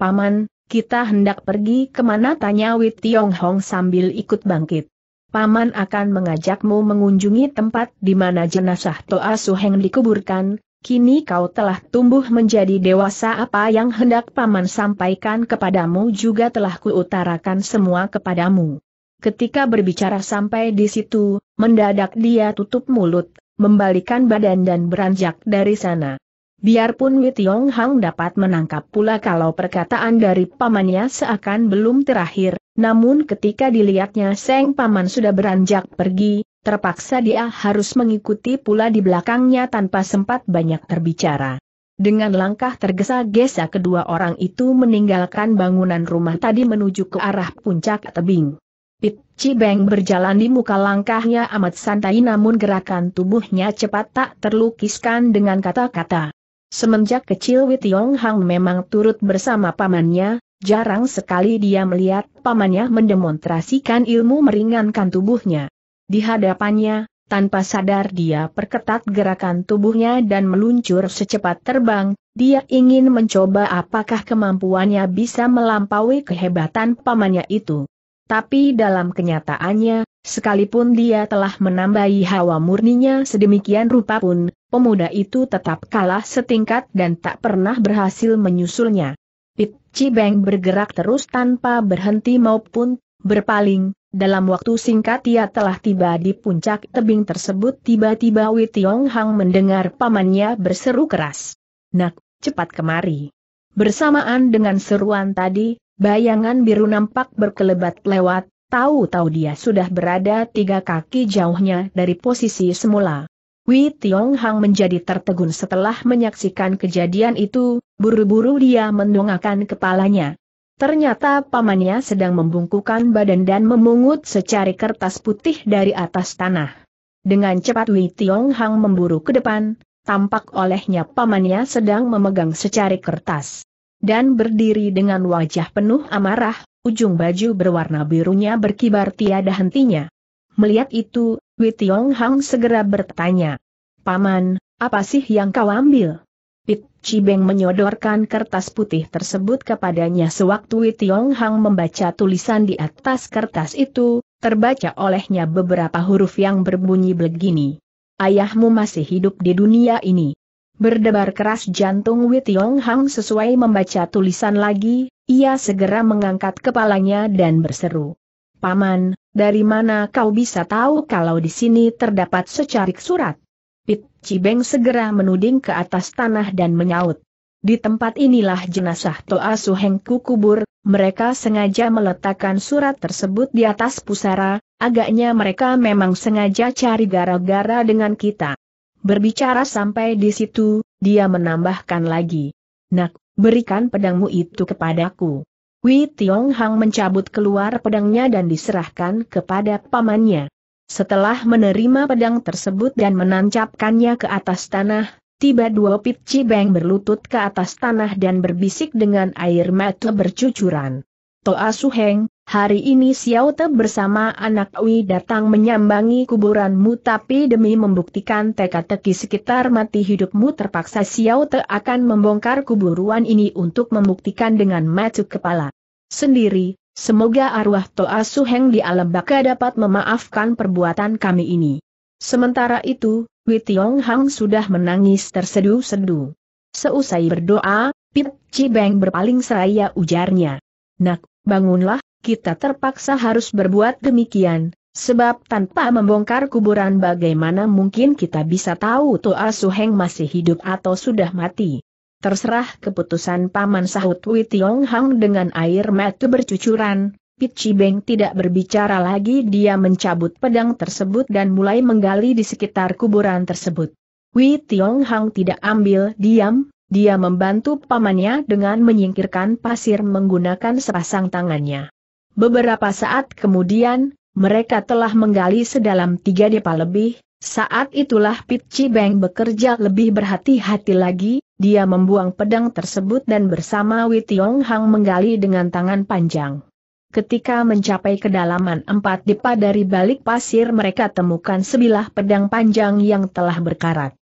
Paman, kita hendak pergi kemana tanya Wit Tiong Hong sambil ikut bangkit. Paman akan mengajakmu mengunjungi tempat di mana jenazah Toa Suheng dikuburkan, kini kau telah tumbuh menjadi dewasa apa yang hendak Paman sampaikan kepadamu juga telah kuutarakan semua kepadamu. Ketika berbicara sampai di situ, mendadak dia tutup mulut, membalikan badan dan beranjak dari sana. Biarpun Witiong Hang dapat menangkap pula kalau perkataan dari pamannya seakan belum terakhir, namun ketika dilihatnya Seng Paman sudah beranjak pergi, terpaksa dia harus mengikuti pula di belakangnya tanpa sempat banyak terbicara. Dengan langkah tergesa-gesa kedua orang itu meninggalkan bangunan rumah tadi menuju ke arah puncak tebing. Pit Cibeng berjalan di muka langkahnya amat santai namun gerakan tubuhnya cepat tak terlukiskan dengan kata-kata. Semenjak kecil Witiong Hang memang turut bersama pamannya, jarang sekali dia melihat pamannya mendemonstrasikan ilmu meringankan tubuhnya. Di hadapannya, tanpa sadar dia perketat gerakan tubuhnya dan meluncur secepat terbang, dia ingin mencoba apakah kemampuannya bisa melampaui kehebatan pamannya itu. Tapi dalam kenyataannya, sekalipun dia telah menambahi hawa murninya sedemikian rupa pun, pemuda itu tetap kalah setingkat dan tak pernah berhasil menyusulnya. Pit Cibeng bergerak terus tanpa berhenti maupun berpaling, dalam waktu singkat ia telah tiba di puncak tebing tersebut tiba-tiba Wei Tiong Hang mendengar pamannya berseru keras. Nak, cepat kemari. Bersamaan dengan seruan tadi, bayangan biru nampak berkelebat lewat, tahu-tahu dia sudah berada tiga kaki jauhnya dari posisi semula. Wei Tiong Hang menjadi tertegun setelah menyaksikan kejadian itu, buru-buru dia mendongakkan kepalanya. Ternyata pamannya sedang membungkukan badan dan memungut secari kertas putih dari atas tanah. Dengan cepat Wei Tiong Hang memburu ke depan, tampak olehnya pamannya sedang memegang secari kertas. Dan berdiri dengan wajah penuh amarah, ujung baju berwarna birunya berkibar tiada hentinya. Melihat itu, Wei Tiong Hang segera bertanya. Paman, apa sih yang kau ambil? Pit Cibeng menyodorkan kertas putih tersebut kepadanya sewaktu Wei Tiong Hang membaca tulisan di atas kertas itu, terbaca olehnya beberapa huruf yang berbunyi begini. Ayahmu masih hidup di dunia ini. Berdebar keras jantung Wei Tiong Hang sesuai membaca tulisan lagi, ia segera mengangkat kepalanya dan berseru. Paman, dari mana kau bisa tahu kalau di sini terdapat secarik surat? Pit Cibeng segera menuding ke atas tanah dan menyaut. Di tempat inilah jenazah Toa Suhengku kubur, mereka sengaja meletakkan surat tersebut di atas pusara, agaknya mereka memang sengaja cari gara-gara dengan kita. Berbicara sampai di situ, dia menambahkan lagi. Nak, berikan pedangmu itu kepadaku. Wei Tiong Hang mencabut keluar pedangnya dan diserahkan kepada pamannya. Setelah menerima pedang tersebut dan menancapkannya ke atas tanah, tiba dua Pit Cibeng berlutut ke atas tanah dan berbisik dengan air mata bercucuran. Toa ah Suheng, hari ini Xiao Te bersama anak Wei datang menyambangi kuburanmu tapi demi membuktikan teka-teki sekitar mati hidupmu terpaksa Xiao Te akan membongkar kuburuan ini untuk membuktikan dengan matu kepala. Sendiri, semoga arwah Toa ah Suheng di alam baka dapat memaafkan perbuatan kami ini. Sementara itu, Wei Tiong Hang sudah menangis tersedu sedu. Seusai berdoa, Pip Cibeng berpaling seraya ujarnya. Nak, bangunlah, kita terpaksa harus berbuat demikian, sebab tanpa membongkar kuburan bagaimana mungkin kita bisa tahu Toa Suheng masih hidup atau sudah mati. Terserah keputusan Paman Sahut Wei Tiong Hang dengan air mata bercucuran, Pici Beng tidak berbicara lagi dia mencabut pedang tersebut dan mulai menggali di sekitar kuburan tersebut. Wei Tiong Hang tidak ambil diam, dia membantu pamannya dengan menyingkirkan pasir menggunakan sepasang tangannya. Beberapa saat kemudian, mereka telah menggali sedalam tiga depa lebih, saat itulah Pitchi Beng bekerja lebih berhati-hati lagi, dia membuang pedang tersebut dan bersama Witiong Hang menggali dengan tangan panjang. Ketika mencapai kedalaman empat depa dari balik pasir mereka temukan sebilah pedang panjang yang telah berkarat.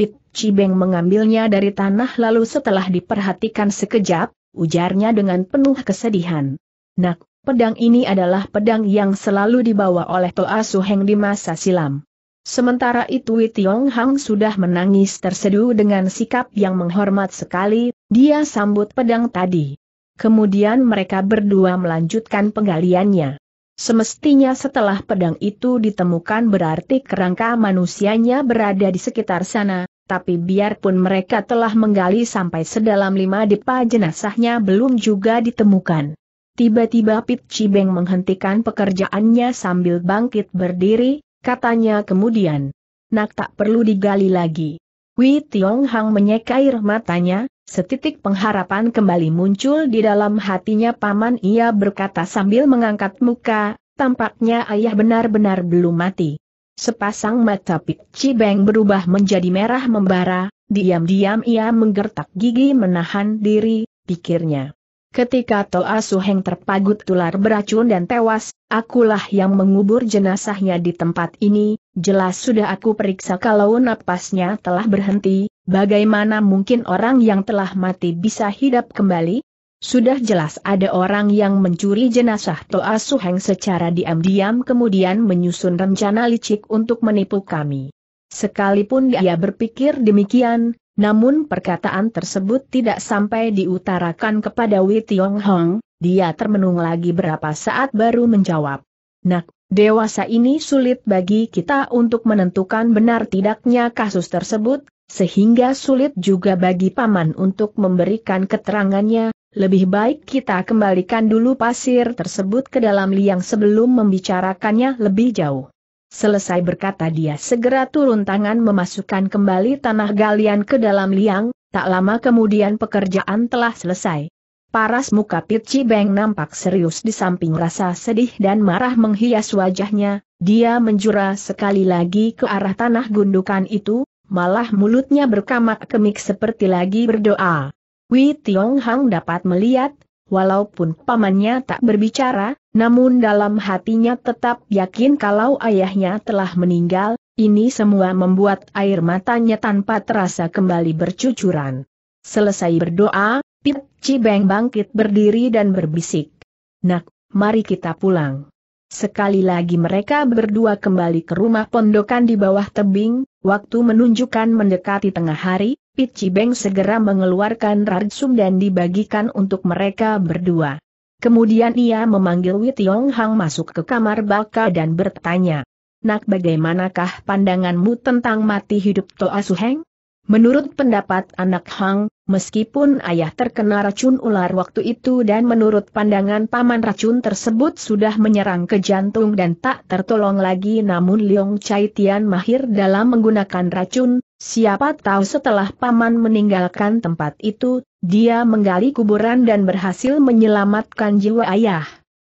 Pit Cibeng mengambilnya dari tanah lalu setelah diperhatikan sekejap, ujarnya dengan penuh kesedihan. Nak, pedang ini adalah pedang yang selalu dibawa oleh Toa Heng di masa silam. Sementara itu Tiong Hang sudah menangis terseduh dengan sikap yang menghormat sekali, dia sambut pedang tadi. Kemudian mereka berdua melanjutkan penggaliannya. Semestinya setelah pedang itu ditemukan berarti kerangka manusianya berada di sekitar sana, tapi biarpun mereka telah menggali sampai sedalam lima depa jenazahnya belum juga ditemukan. Tiba-tiba Pit Cibeng menghentikan pekerjaannya sambil bangkit berdiri, katanya kemudian. Nak tak perlu digali lagi. Wei Tiong Hang menyeka air matanya, setitik pengharapan kembali muncul di dalam hatinya paman ia berkata sambil mengangkat muka, tampaknya ayah benar-benar belum mati. Sepasang mata Pik Cibeng berubah menjadi merah membara, diam-diam ia menggertak gigi menahan diri, pikirnya. Ketika Toa Suheng terpagut tular beracun dan tewas, akulah yang mengubur jenazahnya di tempat ini, jelas sudah aku periksa kalau napasnya telah berhenti, bagaimana mungkin orang yang telah mati bisa hidup kembali? Sudah jelas ada orang yang mencuri jenazah Toa Suheng secara diam-diam kemudian menyusun rencana licik untuk menipu kami. Sekalipun dia berpikir demikian, namun perkataan tersebut tidak sampai diutarakan kepada Wei Tiong Hong, dia termenung lagi berapa saat baru menjawab. Nak, dewasa ini sulit bagi kita untuk menentukan benar tidaknya kasus tersebut, sehingga sulit juga bagi paman untuk memberikan keterangannya, lebih baik kita kembalikan dulu pasir tersebut ke dalam liang sebelum membicarakannya lebih jauh. Selesai berkata dia segera turun tangan memasukkan kembali tanah galian ke dalam liang, tak lama kemudian pekerjaan telah selesai. Paras muka Pit Beng nampak serius di samping rasa sedih dan marah menghias wajahnya, dia menjura sekali lagi ke arah tanah gundukan itu, malah mulutnya berkamak kemik seperti lagi berdoa. Wei Tiong Hang dapat melihat, Walaupun pamannya tak berbicara, namun dalam hatinya tetap yakin kalau ayahnya telah meninggal, ini semua membuat air matanya tanpa terasa kembali bercucuran. Selesai berdoa, Pip Cibeng bangkit berdiri dan berbisik. Nak, mari kita pulang. Sekali lagi mereka berdua kembali ke rumah pondokan di bawah tebing, waktu menunjukkan mendekati tengah hari, Cibeng segera mengeluarkan rarsum dan dibagikan untuk mereka berdua. Kemudian ia memanggil Witiong Hang masuk ke kamar baka dan bertanya, Nak bagaimanakah pandanganmu tentang mati hidup Toa Suheng? Menurut pendapat anak Hang, meskipun ayah terkena racun ular waktu itu dan menurut pandangan paman racun tersebut sudah menyerang ke jantung dan tak tertolong lagi namun Leong Chai Tian mahir dalam menggunakan racun, Siapa tahu setelah paman meninggalkan tempat itu, dia menggali kuburan dan berhasil menyelamatkan jiwa ayah.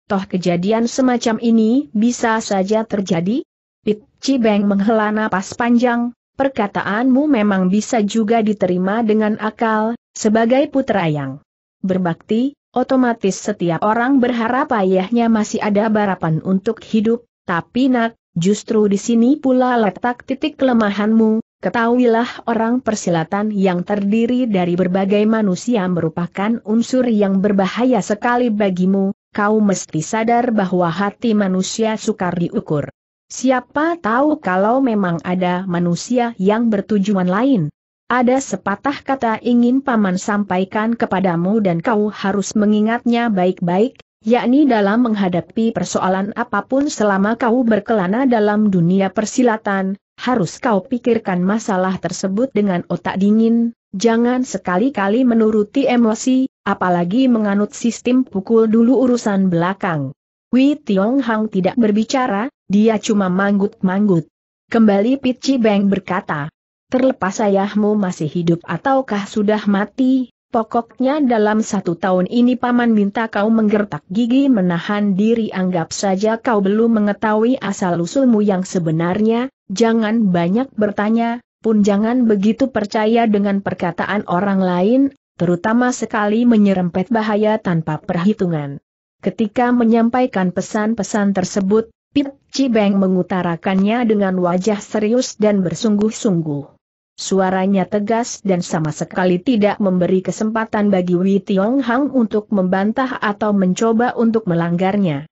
Toh kejadian semacam ini bisa saja terjadi? Pit Cibeng menghela napas panjang, perkataanmu memang bisa juga diterima dengan akal, sebagai putra yang berbakti, otomatis setiap orang berharap ayahnya masih ada barapan untuk hidup, tapi nak, justru di sini pula letak titik kelemahanmu, Ketahuilah orang persilatan yang terdiri dari berbagai manusia merupakan unsur yang berbahaya sekali bagimu, kau mesti sadar bahwa hati manusia sukar diukur. Siapa tahu kalau memang ada manusia yang bertujuan lain? Ada sepatah kata ingin paman sampaikan kepadamu dan kau harus mengingatnya baik-baik, yakni dalam menghadapi persoalan apapun selama kau berkelana dalam dunia persilatan, harus kau pikirkan masalah tersebut dengan otak dingin, jangan sekali-kali menuruti emosi, apalagi menganut sistem pukul dulu urusan belakang. Wei Tiong Hang tidak berbicara, dia cuma manggut-manggut. Kembali Pichi Beng berkata, terlepas ayahmu masih hidup ataukah sudah mati, Pokoknya dalam satu tahun ini paman minta kau menggertak gigi menahan diri anggap saja kau belum mengetahui asal-usulmu yang sebenarnya, jangan banyak bertanya, pun jangan begitu percaya dengan perkataan orang lain, terutama sekali menyerempet bahaya tanpa perhitungan. Ketika menyampaikan pesan-pesan tersebut, Pip Cibeng mengutarakannya dengan wajah serius dan bersungguh-sungguh. Suaranya tegas dan sama sekali tidak memberi kesempatan bagi Wei Tiong Hang untuk membantah atau mencoba untuk melanggarnya.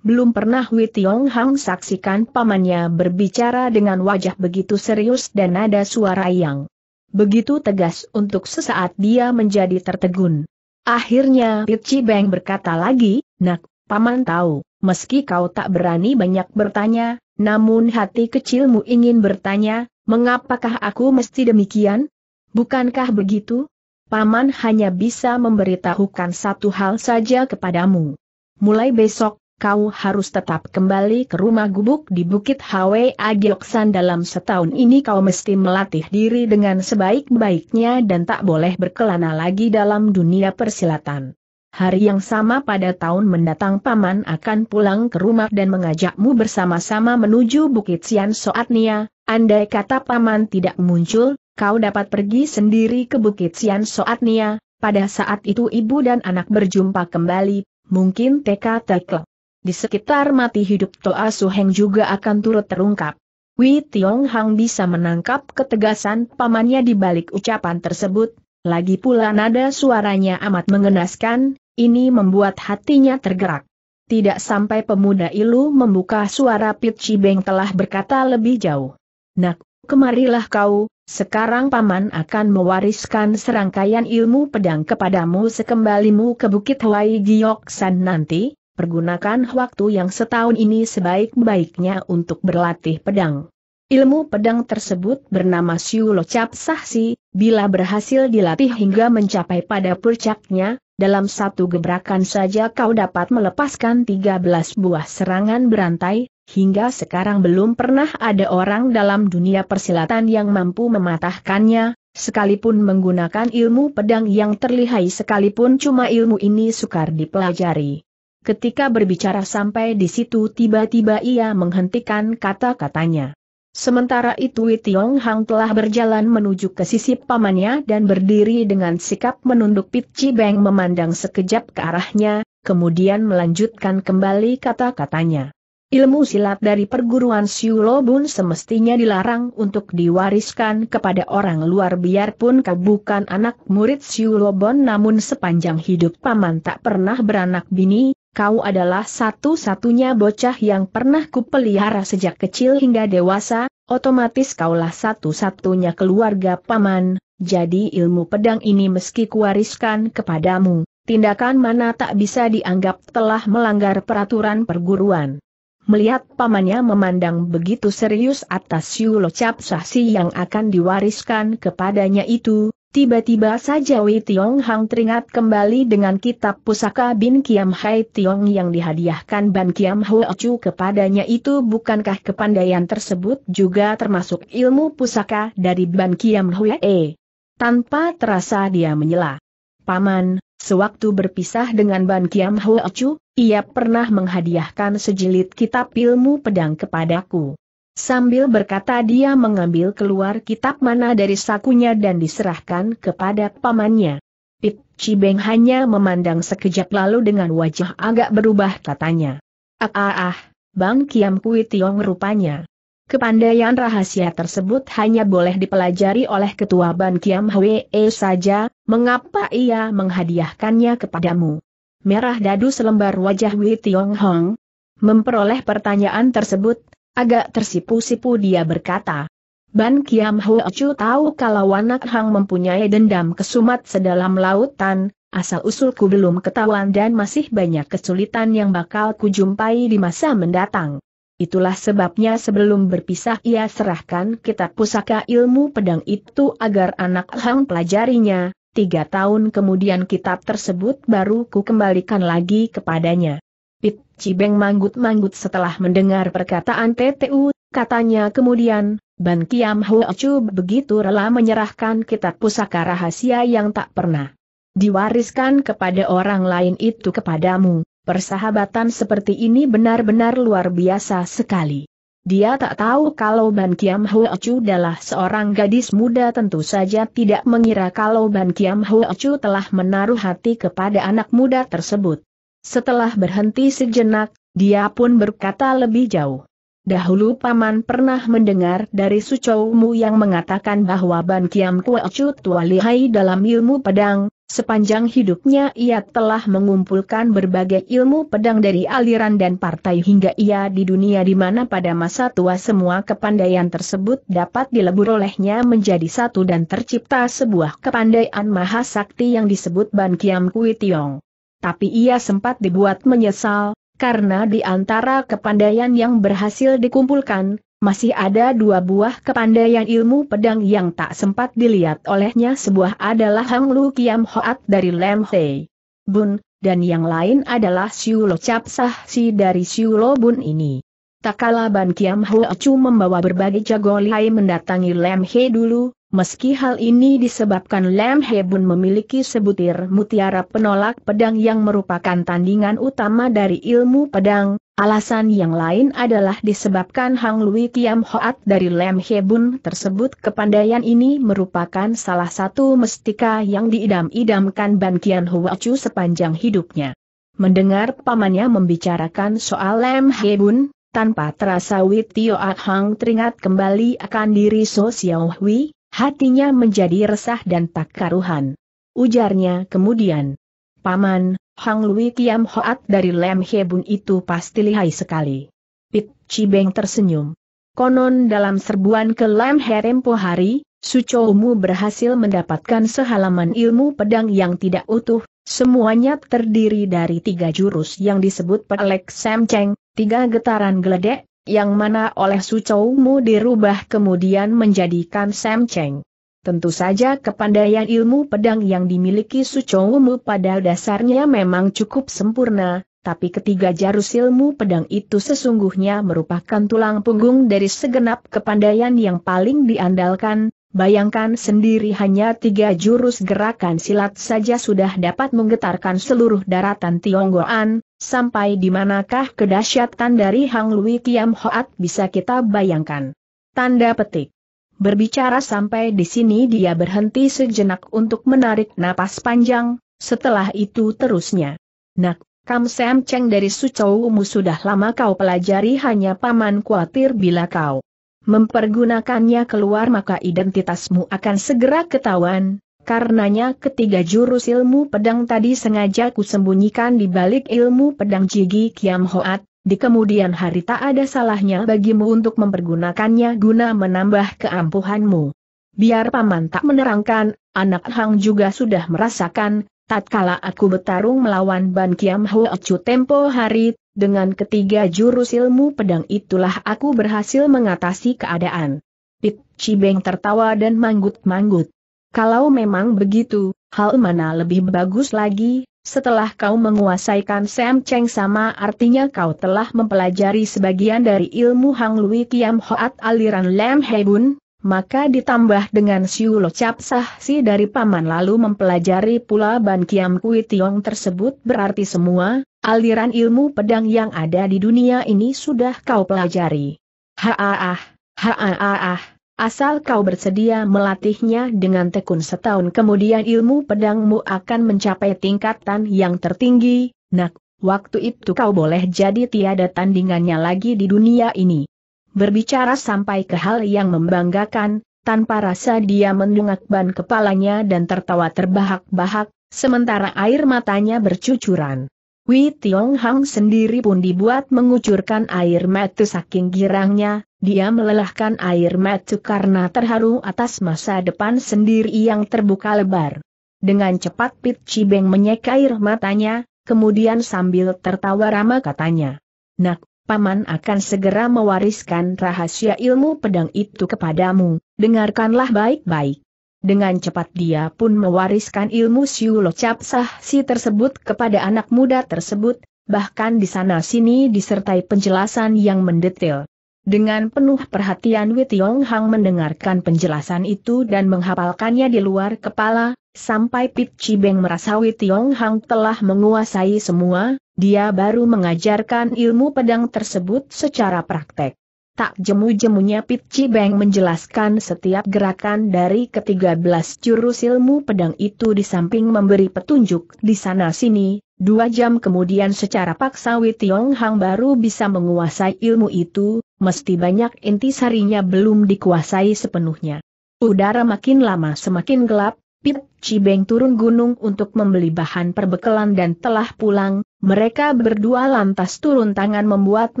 Belum pernah Wei Tiong Hang saksikan pamannya berbicara dengan wajah begitu serius dan nada suara yang begitu tegas untuk sesaat dia menjadi tertegun. Akhirnya Pichi Beng berkata lagi, Nak, paman tahu, meski kau tak berani banyak bertanya, namun hati kecilmu ingin bertanya, Mengapakah aku mesti demikian? Bukankah begitu? Paman hanya bisa memberitahukan satu hal saja kepadamu. Mulai besok, kau harus tetap kembali ke rumah gubuk di Bukit Hwe Agioksan dalam setahun ini kau mesti melatih diri dengan sebaik-baiknya dan tak boleh berkelana lagi dalam dunia persilatan. Hari yang sama pada tahun mendatang Paman akan pulang ke rumah dan mengajakmu bersama-sama menuju Bukit Sian Soatnia, Andai kata paman tidak muncul, kau dapat pergi sendiri ke Bukit Sian Soatnia, pada saat itu ibu dan anak berjumpa kembali, mungkin teka teka. Di sekitar mati hidup Toa Suheng juga akan turut terungkap. Wei Tiong Hang bisa menangkap ketegasan pamannya di balik ucapan tersebut, lagi pula nada suaranya amat mengenaskan, ini membuat hatinya tergerak. Tidak sampai pemuda ilu membuka suara Pit Beng telah berkata lebih jauh. Nak, kemarilah kau, sekarang paman akan mewariskan serangkaian ilmu pedang kepadamu sekembalimu ke Bukit Hawaii Gioksan nanti, pergunakan waktu yang setahun ini sebaik-baiknya untuk berlatih pedang. Ilmu pedang tersebut bernama Cap Sahsi, bila berhasil dilatih hingga mencapai pada puncaknya, dalam satu gebrakan saja kau dapat melepaskan 13 buah serangan berantai, hingga sekarang belum pernah ada orang dalam dunia persilatan yang mampu mematahkannya, sekalipun menggunakan ilmu pedang yang terlihai sekalipun cuma ilmu ini sukar dipelajari. Ketika berbicara sampai di situ tiba-tiba ia menghentikan kata-katanya. Sementara itu Tiong Hang telah berjalan menuju ke sisi pamannya dan berdiri dengan sikap menunduk Pit Chi Beng memandang sekejap ke arahnya, kemudian melanjutkan kembali kata-katanya. Ilmu silat dari perguruan Siu Siulobun semestinya dilarang untuk diwariskan kepada orang luar biarpun kau bukan anak murid Siu Siulobun namun sepanjang hidup paman tak pernah beranak bini, kau adalah satu-satunya bocah yang pernah kupelihara sejak kecil hingga dewasa, otomatis kaulah satu-satunya keluarga paman, jadi ilmu pedang ini meski kuwariskan kepadamu, tindakan mana tak bisa dianggap telah melanggar peraturan perguruan. Melihat pamannya memandang begitu serius atas Siu Locap yang akan diwariskan kepadanya itu, Tiba-tiba saja Wei Tiong Hang teringat kembali dengan kitab pusaka Bin Kiam Hai Tiong yang dihadiahkan Ban Kiam Ho Chu kepadanya itu bukankah kepandaian tersebut juga termasuk ilmu pusaka dari Ban Kiam Ho E. Tanpa terasa dia menyela. Paman, sewaktu berpisah dengan Ban Kiam Ho Chu, ia pernah menghadiahkan sejilid kitab ilmu pedang kepadaku. Sambil berkata dia mengambil keluar kitab mana dari sakunya dan diserahkan kepada pamannya. Pip Cibeng hanya memandang sekejap lalu dengan wajah agak berubah katanya. Ah ah ah, Bang Kiam Kui Tiong rupanya. Kepandaian rahasia tersebut hanya boleh dipelajari oleh ketua Ban Kiam Hwee saja, mengapa ia menghadiahkannya kepadamu? Merah dadu selembar wajah Wei Tiong Hong. Memperoleh pertanyaan tersebut, Agak tersipu-sipu dia berkata. Ban Kiam Hua Chu tahu kalau Wanak Hang mempunyai dendam kesumat sedalam lautan, asal-usulku belum ketahuan dan masih banyak kesulitan yang bakal kujumpai di masa mendatang. Itulah sebabnya sebelum berpisah ia serahkan kitab pusaka ilmu pedang itu agar anak Hang pelajarinya, tiga tahun kemudian kitab tersebut baru ku kembalikan lagi kepadanya. Pit Cibeng manggut-manggut setelah mendengar perkataan TTU, katanya kemudian, Ban Kiam Hua Chu begitu rela menyerahkan kitab pusaka rahasia yang tak pernah diwariskan kepada orang lain itu kepadamu. Persahabatan seperti ini benar-benar luar biasa sekali. Dia tak tahu kalau Ban Kiam Hua Chu adalah seorang gadis muda tentu saja tidak mengira kalau Ban Kiam Hua Chu telah menaruh hati kepada anak muda tersebut. Setelah berhenti sejenak, dia pun berkata lebih jauh. Dahulu Paman pernah mendengar dari Sucoumu yang mengatakan bahwa Ban Kiam Kuocu tua lihai dalam ilmu pedang, Sepanjang hidupnya ia telah mengumpulkan berbagai ilmu pedang dari aliran dan partai hingga ia di dunia di mana pada masa tua semua kepandaian tersebut dapat dilebur olehnya menjadi satu dan tercipta sebuah kepandaian mahasakti yang disebut Ban Kiam Kui Tiong tapi ia sempat dibuat menyesal, karena di antara kepandaian yang berhasil dikumpulkan, masih ada dua buah kepandaian ilmu pedang yang tak sempat dilihat olehnya sebuah adalah Hang Lu Kiam Hoat dari Lem Hei Bun, dan yang lain adalah Siu Lo Cap Sah Si dari Siu Lo Bun ini. Tak Ban Kiam Hoat Chu membawa berbagai jago lihai mendatangi Lem Hei dulu, Meski hal ini disebabkan Lam Hebun memiliki sebutir mutiara penolak pedang yang merupakan tandingan utama dari ilmu pedang, alasan yang lain adalah disebabkan Hang Lui Kiam Hoat dari Lam Hebun tersebut kepandaian ini merupakan salah satu mestika yang diidam-idamkan Ban Kian Hua sepanjang hidupnya. Mendengar pamannya membicarakan soal Lam Hebun, tanpa terasa Wit Tio Hang teringat kembali akan diri So Xiao Hui, Hatinya menjadi resah dan tak karuhan. Ujarnya kemudian. Paman, Hang Lui Kiam Hoat dari Lem Hebun itu pasti lihai sekali. Pit Cibeng tersenyum. Konon dalam serbuan ke Lem Herempo hari, Sucoumu berhasil mendapatkan sehalaman ilmu pedang yang tidak utuh, semuanya terdiri dari tiga jurus yang disebut Pelek Samceng, tiga getaran geledek, yang mana oleh sucoumu dirubah kemudian menjadikan Sam Cheng. Tentu saja kepandaian ilmu pedang yang dimiliki Sucoumu pada dasarnya memang cukup sempurna, tapi ketiga jarus ilmu pedang itu sesungguhnya merupakan tulang punggung dari segenap kepandaian yang paling diandalkan, bayangkan sendiri hanya tiga jurus gerakan silat saja sudah dapat menggetarkan seluruh daratan Tionggoan, Sampai di manakah kedahsyatan dari Hang Lui Kiam Hoat bisa kita bayangkan? Tanda petik. Berbicara sampai di sini dia berhenti sejenak untuk menarik napas panjang, setelah itu terusnya. Nak, Kam Sam Cheng dari Umu sudah lama kau pelajari hanya paman khawatir bila kau mempergunakannya keluar maka identitasmu akan segera ketahuan, Karenanya ketiga jurus ilmu pedang tadi sengaja kusembunyikan di balik ilmu pedang Jigi Kiam Hoat, di kemudian hari tak ada salahnya bagimu untuk mempergunakannya guna menambah keampuhanmu. Biar paman tak menerangkan, anak Hang juga sudah merasakan, tatkala aku bertarung melawan Ban Kiam Hoat Chu tempo hari, dengan ketiga jurus ilmu pedang itulah aku berhasil mengatasi keadaan. Pit Cibeng tertawa dan manggut-manggut. Kalau memang begitu, hal mana lebih bagus lagi, setelah kau menguasaikan Sam Cheng sama artinya kau telah mempelajari sebagian dari ilmu Hang Lui Kiam Hoat aliran Lam Hebun, maka ditambah dengan Siu Lo Cap Sah Si dari Paman lalu mempelajari pula Ban Kiam Kui Tiong tersebut berarti semua, aliran ilmu pedang yang ada di dunia ini sudah kau pelajari. Haaah, haaah, Asal kau bersedia melatihnya dengan tekun setahun kemudian ilmu pedangmu akan mencapai tingkatan yang tertinggi, nak, waktu itu kau boleh jadi tiada tandingannya lagi di dunia ini. Berbicara sampai ke hal yang membanggakan, tanpa rasa dia mendungakban kepalanya dan tertawa terbahak-bahak, sementara air matanya bercucuran. Wei Tiong Hang sendiri pun dibuat mengucurkan air mata saking girangnya, dia melelahkan air mata karena terharu atas masa depan sendiri yang terbuka lebar. Dengan cepat Pit Cibeng menyek air matanya, kemudian sambil tertawa ramah katanya. Nak, paman akan segera mewariskan rahasia ilmu pedang itu kepadamu, dengarkanlah baik-baik. Dengan cepat dia pun mewariskan ilmu siulo capsah si tersebut kepada anak muda tersebut, bahkan di sana-sini disertai penjelasan yang mendetail. Dengan penuh perhatian Wei Tiong Hang mendengarkan penjelasan itu dan menghafalkannya di luar kepala, sampai Pit Cibeng merasa Wei Tiong Hang telah menguasai semua, dia baru mengajarkan ilmu pedang tersebut secara praktek. Tak jemu-jemunya Pit Cibeng menjelaskan setiap gerakan dari ketiga belas jurus ilmu pedang itu di samping memberi petunjuk di sana-sini, dua jam kemudian secara paksa Wei Tiong Hang baru bisa menguasai ilmu itu, mesti banyak sarinya belum dikuasai sepenuhnya. Udara makin lama semakin gelap, Pip Cibeng turun gunung untuk membeli bahan perbekalan dan telah pulang, mereka berdua lantas turun tangan membuat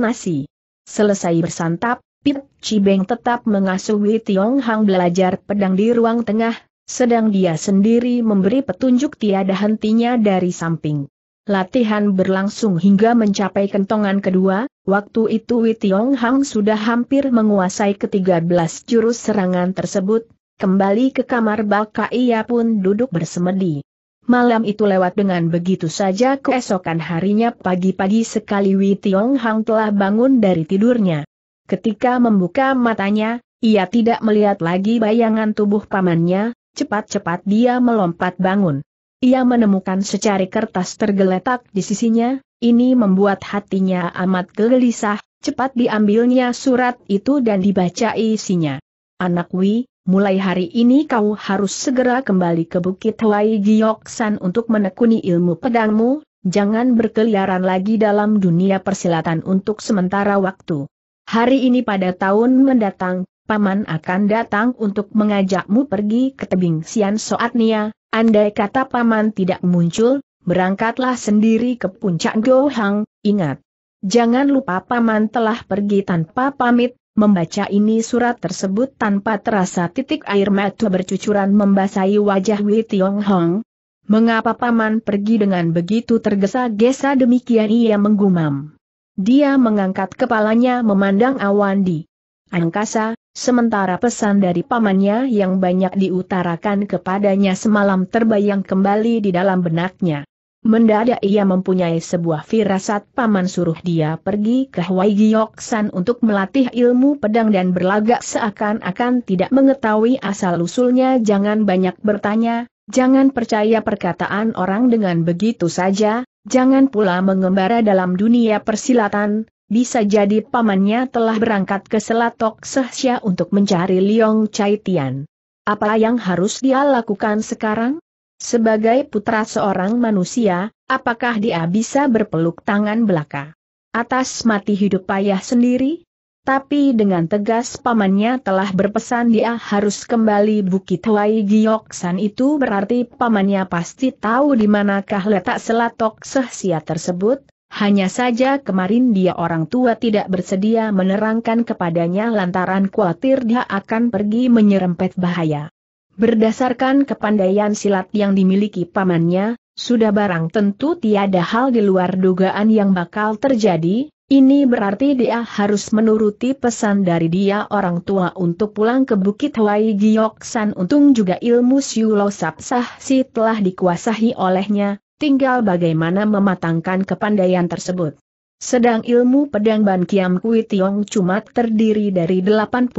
nasi. Selesai bersantap, Pip Cibeng tetap mengasuhi Tiong Hang belajar pedang di ruang tengah, sedang dia sendiri memberi petunjuk tiada hentinya dari samping. Latihan berlangsung hingga mencapai kentongan kedua, waktu itu Tiong Hang sudah hampir menguasai ketiga belas jurus serangan tersebut, kembali ke kamar bakai ia pun duduk bersemedi. Malam itu lewat dengan begitu saja keesokan harinya pagi-pagi sekali Wei Tiong Hang telah bangun dari tidurnya. Ketika membuka matanya, ia tidak melihat lagi bayangan tubuh pamannya, cepat-cepat dia melompat bangun. Ia menemukan secari kertas tergeletak di sisinya, ini membuat hatinya amat gelisah, cepat diambilnya surat itu dan dibaca isinya. Anak Wi, mulai hari ini kau harus segera kembali ke Bukit Huai Gioksan untuk menekuni ilmu pedangmu, jangan berkeliaran lagi dalam dunia persilatan untuk sementara waktu. Hari ini pada tahun mendatang, Paman akan datang untuk mengajakmu pergi ke tebing Sian Soatnia, andai kata Paman tidak muncul, berangkatlah sendiri ke puncak Gohang, ingat. Jangan lupa Paman telah pergi tanpa pamit, Membaca ini surat tersebut tanpa terasa titik air mata bercucuran membasahi wajah Wei Tiong Hong. Mengapa paman pergi dengan begitu tergesa-gesa demikian ia menggumam. Dia mengangkat kepalanya memandang awan di angkasa, sementara pesan dari pamannya yang banyak diutarakan kepadanya semalam terbayang kembali di dalam benaknya. Mendadak ia mempunyai sebuah firasat paman suruh dia pergi ke Hwai Giyoksan untuk melatih ilmu pedang dan berlagak seakan-akan tidak mengetahui asal-usulnya jangan banyak bertanya, jangan percaya perkataan orang dengan begitu saja, jangan pula mengembara dalam dunia persilatan, bisa jadi pamannya telah berangkat ke Selatok Sehsia untuk mencari Liong Chai Tian. Apa yang harus dia lakukan sekarang? Sebagai putra seorang manusia, apakah dia bisa berpeluk tangan belaka? Atas mati hidup ayah sendiri? Tapi dengan tegas pamannya telah berpesan dia harus kembali Bukit Wai Gioksan itu berarti pamannya pasti tahu di manakah letak selatok sehsia tersebut, hanya saja kemarin dia orang tua tidak bersedia menerangkan kepadanya lantaran khawatir dia akan pergi menyerempet bahaya. Berdasarkan kepandaian silat yang dimiliki pamannya, sudah barang tentu tiada hal di luar dugaan yang bakal terjadi, ini berarti dia harus menuruti pesan dari dia orang tua untuk pulang ke Bukit Hawaii Gioksan untung juga ilmu Siulo Sapsah si telah dikuasahi olehnya, tinggal bagaimana mematangkan kepandaian tersebut. Sedang ilmu pedang Ban Kiam Kui Tiong cuma terdiri dari 81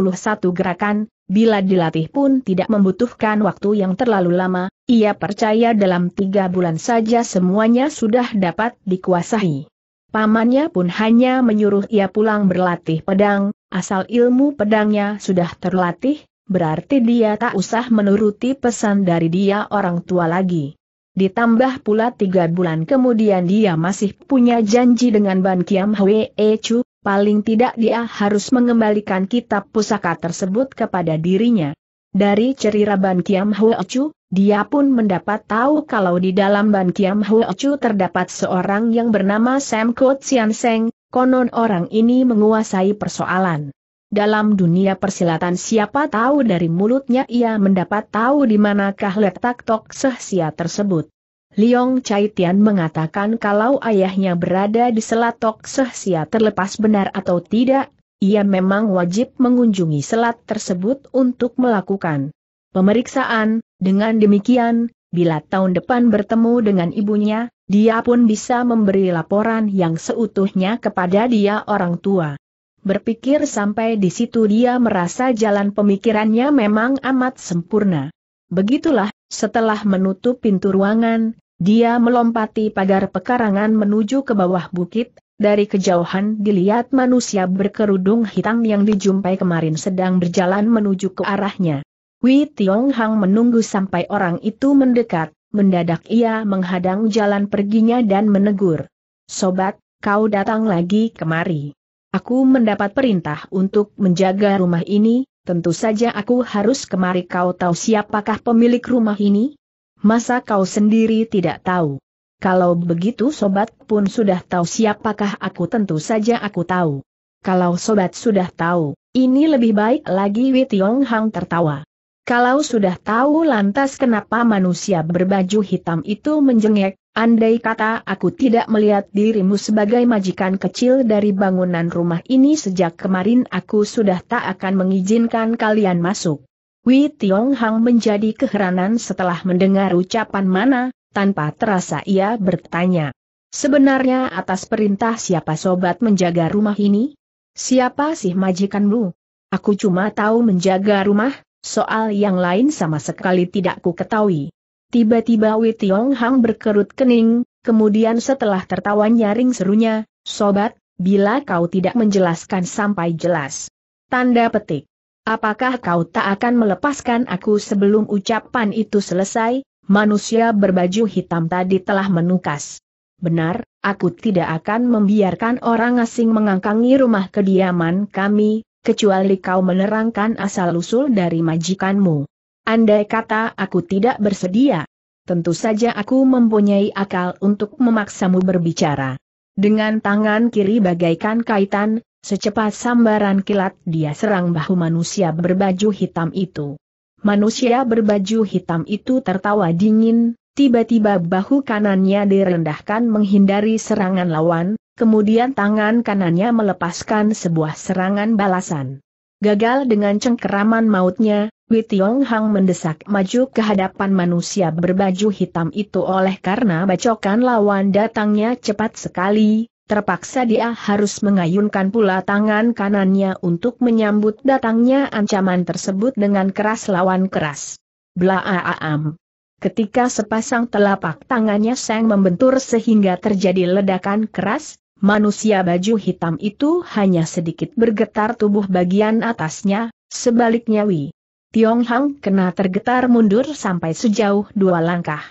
gerakan, bila dilatih pun tidak membutuhkan waktu yang terlalu lama, ia percaya dalam tiga bulan saja semuanya sudah dapat dikuasai. Pamannya pun hanya menyuruh ia pulang berlatih pedang, asal ilmu pedangnya sudah terlatih, berarti dia tak usah menuruti pesan dari dia orang tua lagi. Ditambah pula tiga bulan kemudian dia masih punya janji dengan Ban Kiam E Chu, paling tidak dia harus mengembalikan kitab pusaka tersebut kepada dirinya. Dari cerita Ban Kiam E Chu, dia pun mendapat tahu kalau di dalam Ban Kiam E Chu terdapat seorang yang bernama Sam Kotsian Sian Seng, konon orang ini menguasai persoalan dalam dunia persilatan siapa tahu dari mulutnya ia mendapat tahu di manakah letak tok sehsia tersebut. Liong Chai Tian mengatakan kalau ayahnya berada di selat tok sehsia terlepas benar atau tidak, ia memang wajib mengunjungi selat tersebut untuk melakukan pemeriksaan, dengan demikian, bila tahun depan bertemu dengan ibunya, dia pun bisa memberi laporan yang seutuhnya kepada dia orang tua. Berpikir sampai di situ dia merasa jalan pemikirannya memang amat sempurna. Begitulah, setelah menutup pintu ruangan, dia melompati pagar pekarangan menuju ke bawah bukit, dari kejauhan dilihat manusia berkerudung hitam yang dijumpai kemarin sedang berjalan menuju ke arahnya. Wei Tiong Hang menunggu sampai orang itu mendekat, mendadak ia menghadang jalan perginya dan menegur. Sobat, kau datang lagi kemari. Aku mendapat perintah untuk menjaga rumah ini, tentu saja aku harus kemari kau tahu siapakah pemilik rumah ini? Masa kau sendiri tidak tahu? Kalau begitu sobat pun sudah tahu siapakah aku tentu saja aku tahu. Kalau sobat sudah tahu, ini lebih baik lagi Wei Tiong Hang tertawa. Kalau sudah tahu lantas kenapa manusia berbaju hitam itu menjengek, Andai kata aku tidak melihat dirimu sebagai majikan kecil dari bangunan rumah ini sejak kemarin aku sudah tak akan mengizinkan kalian masuk. Wei Tiong Hang menjadi keheranan setelah mendengar ucapan mana, tanpa terasa ia bertanya. Sebenarnya atas perintah siapa sobat menjaga rumah ini? Siapa sih majikanmu? Aku cuma tahu menjaga rumah, soal yang lain sama sekali tidak ku ketahui. Tiba-tiba Wei Tiong Hang berkerut kening, kemudian setelah tertawa nyaring serunya, Sobat, bila kau tidak menjelaskan sampai jelas. Tanda petik. Apakah kau tak akan melepaskan aku sebelum ucapan itu selesai? Manusia berbaju hitam tadi telah menukas. Benar, aku tidak akan membiarkan orang asing mengangkangi rumah kediaman kami, kecuali kau menerangkan asal-usul dari majikanmu. Andai kata aku tidak bersedia, tentu saja aku mempunyai akal untuk memaksamu berbicara. Dengan tangan kiri bagaikan kaitan, secepat sambaran kilat dia serang bahu manusia berbaju hitam itu. Manusia berbaju hitam itu tertawa dingin, tiba-tiba bahu kanannya direndahkan menghindari serangan lawan, kemudian tangan kanannya melepaskan sebuah serangan balasan. Gagal dengan cengkeraman mautnya, Bi Tiong Hang mendesak maju ke hadapan manusia berbaju hitam itu oleh karena bacokan lawan datangnya cepat sekali, terpaksa dia harus mengayunkan pula tangan kanannya untuk menyambut datangnya ancaman tersebut dengan keras lawan keras. Blaaam. Ketika sepasang telapak tangannya Seng membentur sehingga terjadi ledakan keras, manusia baju hitam itu hanya sedikit bergetar tubuh bagian atasnya, sebaliknya Wi. Tiong Hang kena tergetar mundur sampai sejauh dua langkah.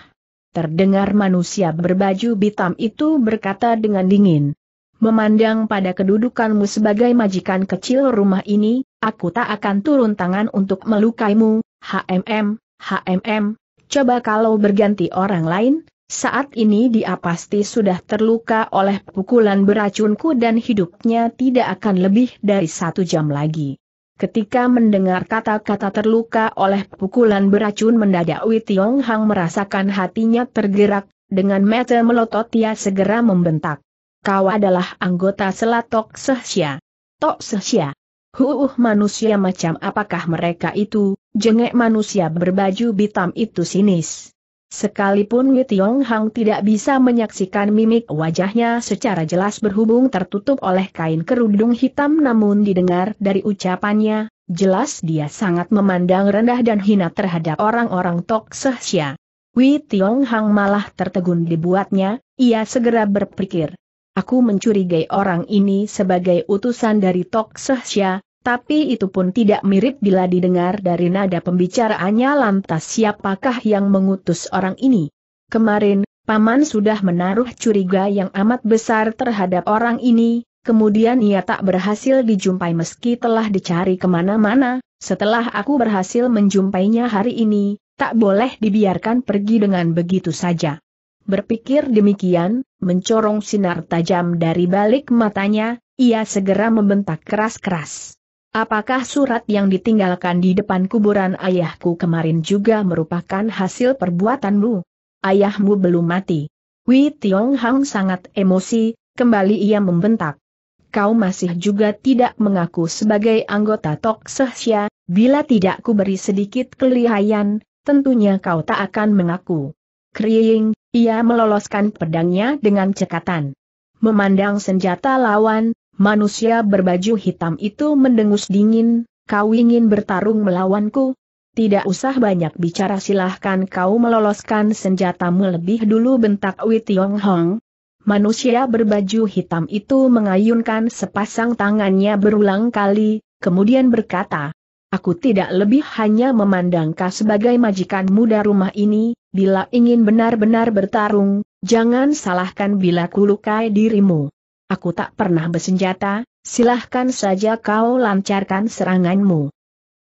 Terdengar manusia berbaju hitam itu berkata dengan dingin. Memandang pada kedudukanmu sebagai majikan kecil rumah ini, aku tak akan turun tangan untuk melukaimu, HMM, HMM, coba kalau berganti orang lain, saat ini dia pasti sudah terluka oleh pukulan beracunku dan hidupnya tidak akan lebih dari satu jam lagi. Ketika mendengar kata-kata terluka oleh pukulan beracun mendadak Wei Tiong Hang merasakan hatinya tergerak, dengan mata melotot ia segera membentak. Kau adalah anggota selatok sehsia. Tok sehsia. Huuh manusia macam apakah mereka itu, jengek manusia berbaju hitam itu sinis. Sekalipun Wei Tiong Hang tidak bisa menyaksikan mimik wajahnya secara jelas berhubung tertutup oleh kain kerudung hitam namun didengar dari ucapannya, jelas dia sangat memandang rendah dan hina terhadap orang-orang Tok Sehsia. Tiong Hang malah tertegun dibuatnya, ia segera berpikir. Aku mencurigai orang ini sebagai utusan dari Tok Sehsia, tapi itu pun tidak mirip bila didengar dari nada pembicaraannya lantas siapakah yang mengutus orang ini. Kemarin, Paman sudah menaruh curiga yang amat besar terhadap orang ini, kemudian ia tak berhasil dijumpai meski telah dicari kemana-mana, setelah aku berhasil menjumpainya hari ini, tak boleh dibiarkan pergi dengan begitu saja. Berpikir demikian, mencorong sinar tajam dari balik matanya, ia segera membentak keras-keras. Apakah surat yang ditinggalkan di depan kuburan ayahku kemarin juga merupakan hasil perbuatanmu? Ayahmu belum mati. Wei Tiong Hang sangat emosi, kembali ia membentak. Kau masih juga tidak mengaku sebagai anggota Tok Sehsia, bila tidak ku beri sedikit kelihayan, tentunya kau tak akan mengaku. Kriying, ia meloloskan pedangnya dengan cekatan. Memandang senjata lawan, Manusia berbaju hitam itu mendengus dingin, kau ingin bertarung melawanku? Tidak usah banyak bicara silahkan kau meloloskan senjatamu lebih dulu bentak Wei Tiong Hong. Manusia berbaju hitam itu mengayunkan sepasang tangannya berulang kali, kemudian berkata, Aku tidak lebih hanya memandang kau sebagai majikan muda rumah ini, bila ingin benar-benar bertarung, jangan salahkan bila kulukai dirimu aku tak pernah bersenjata, silahkan saja kau lancarkan seranganmu.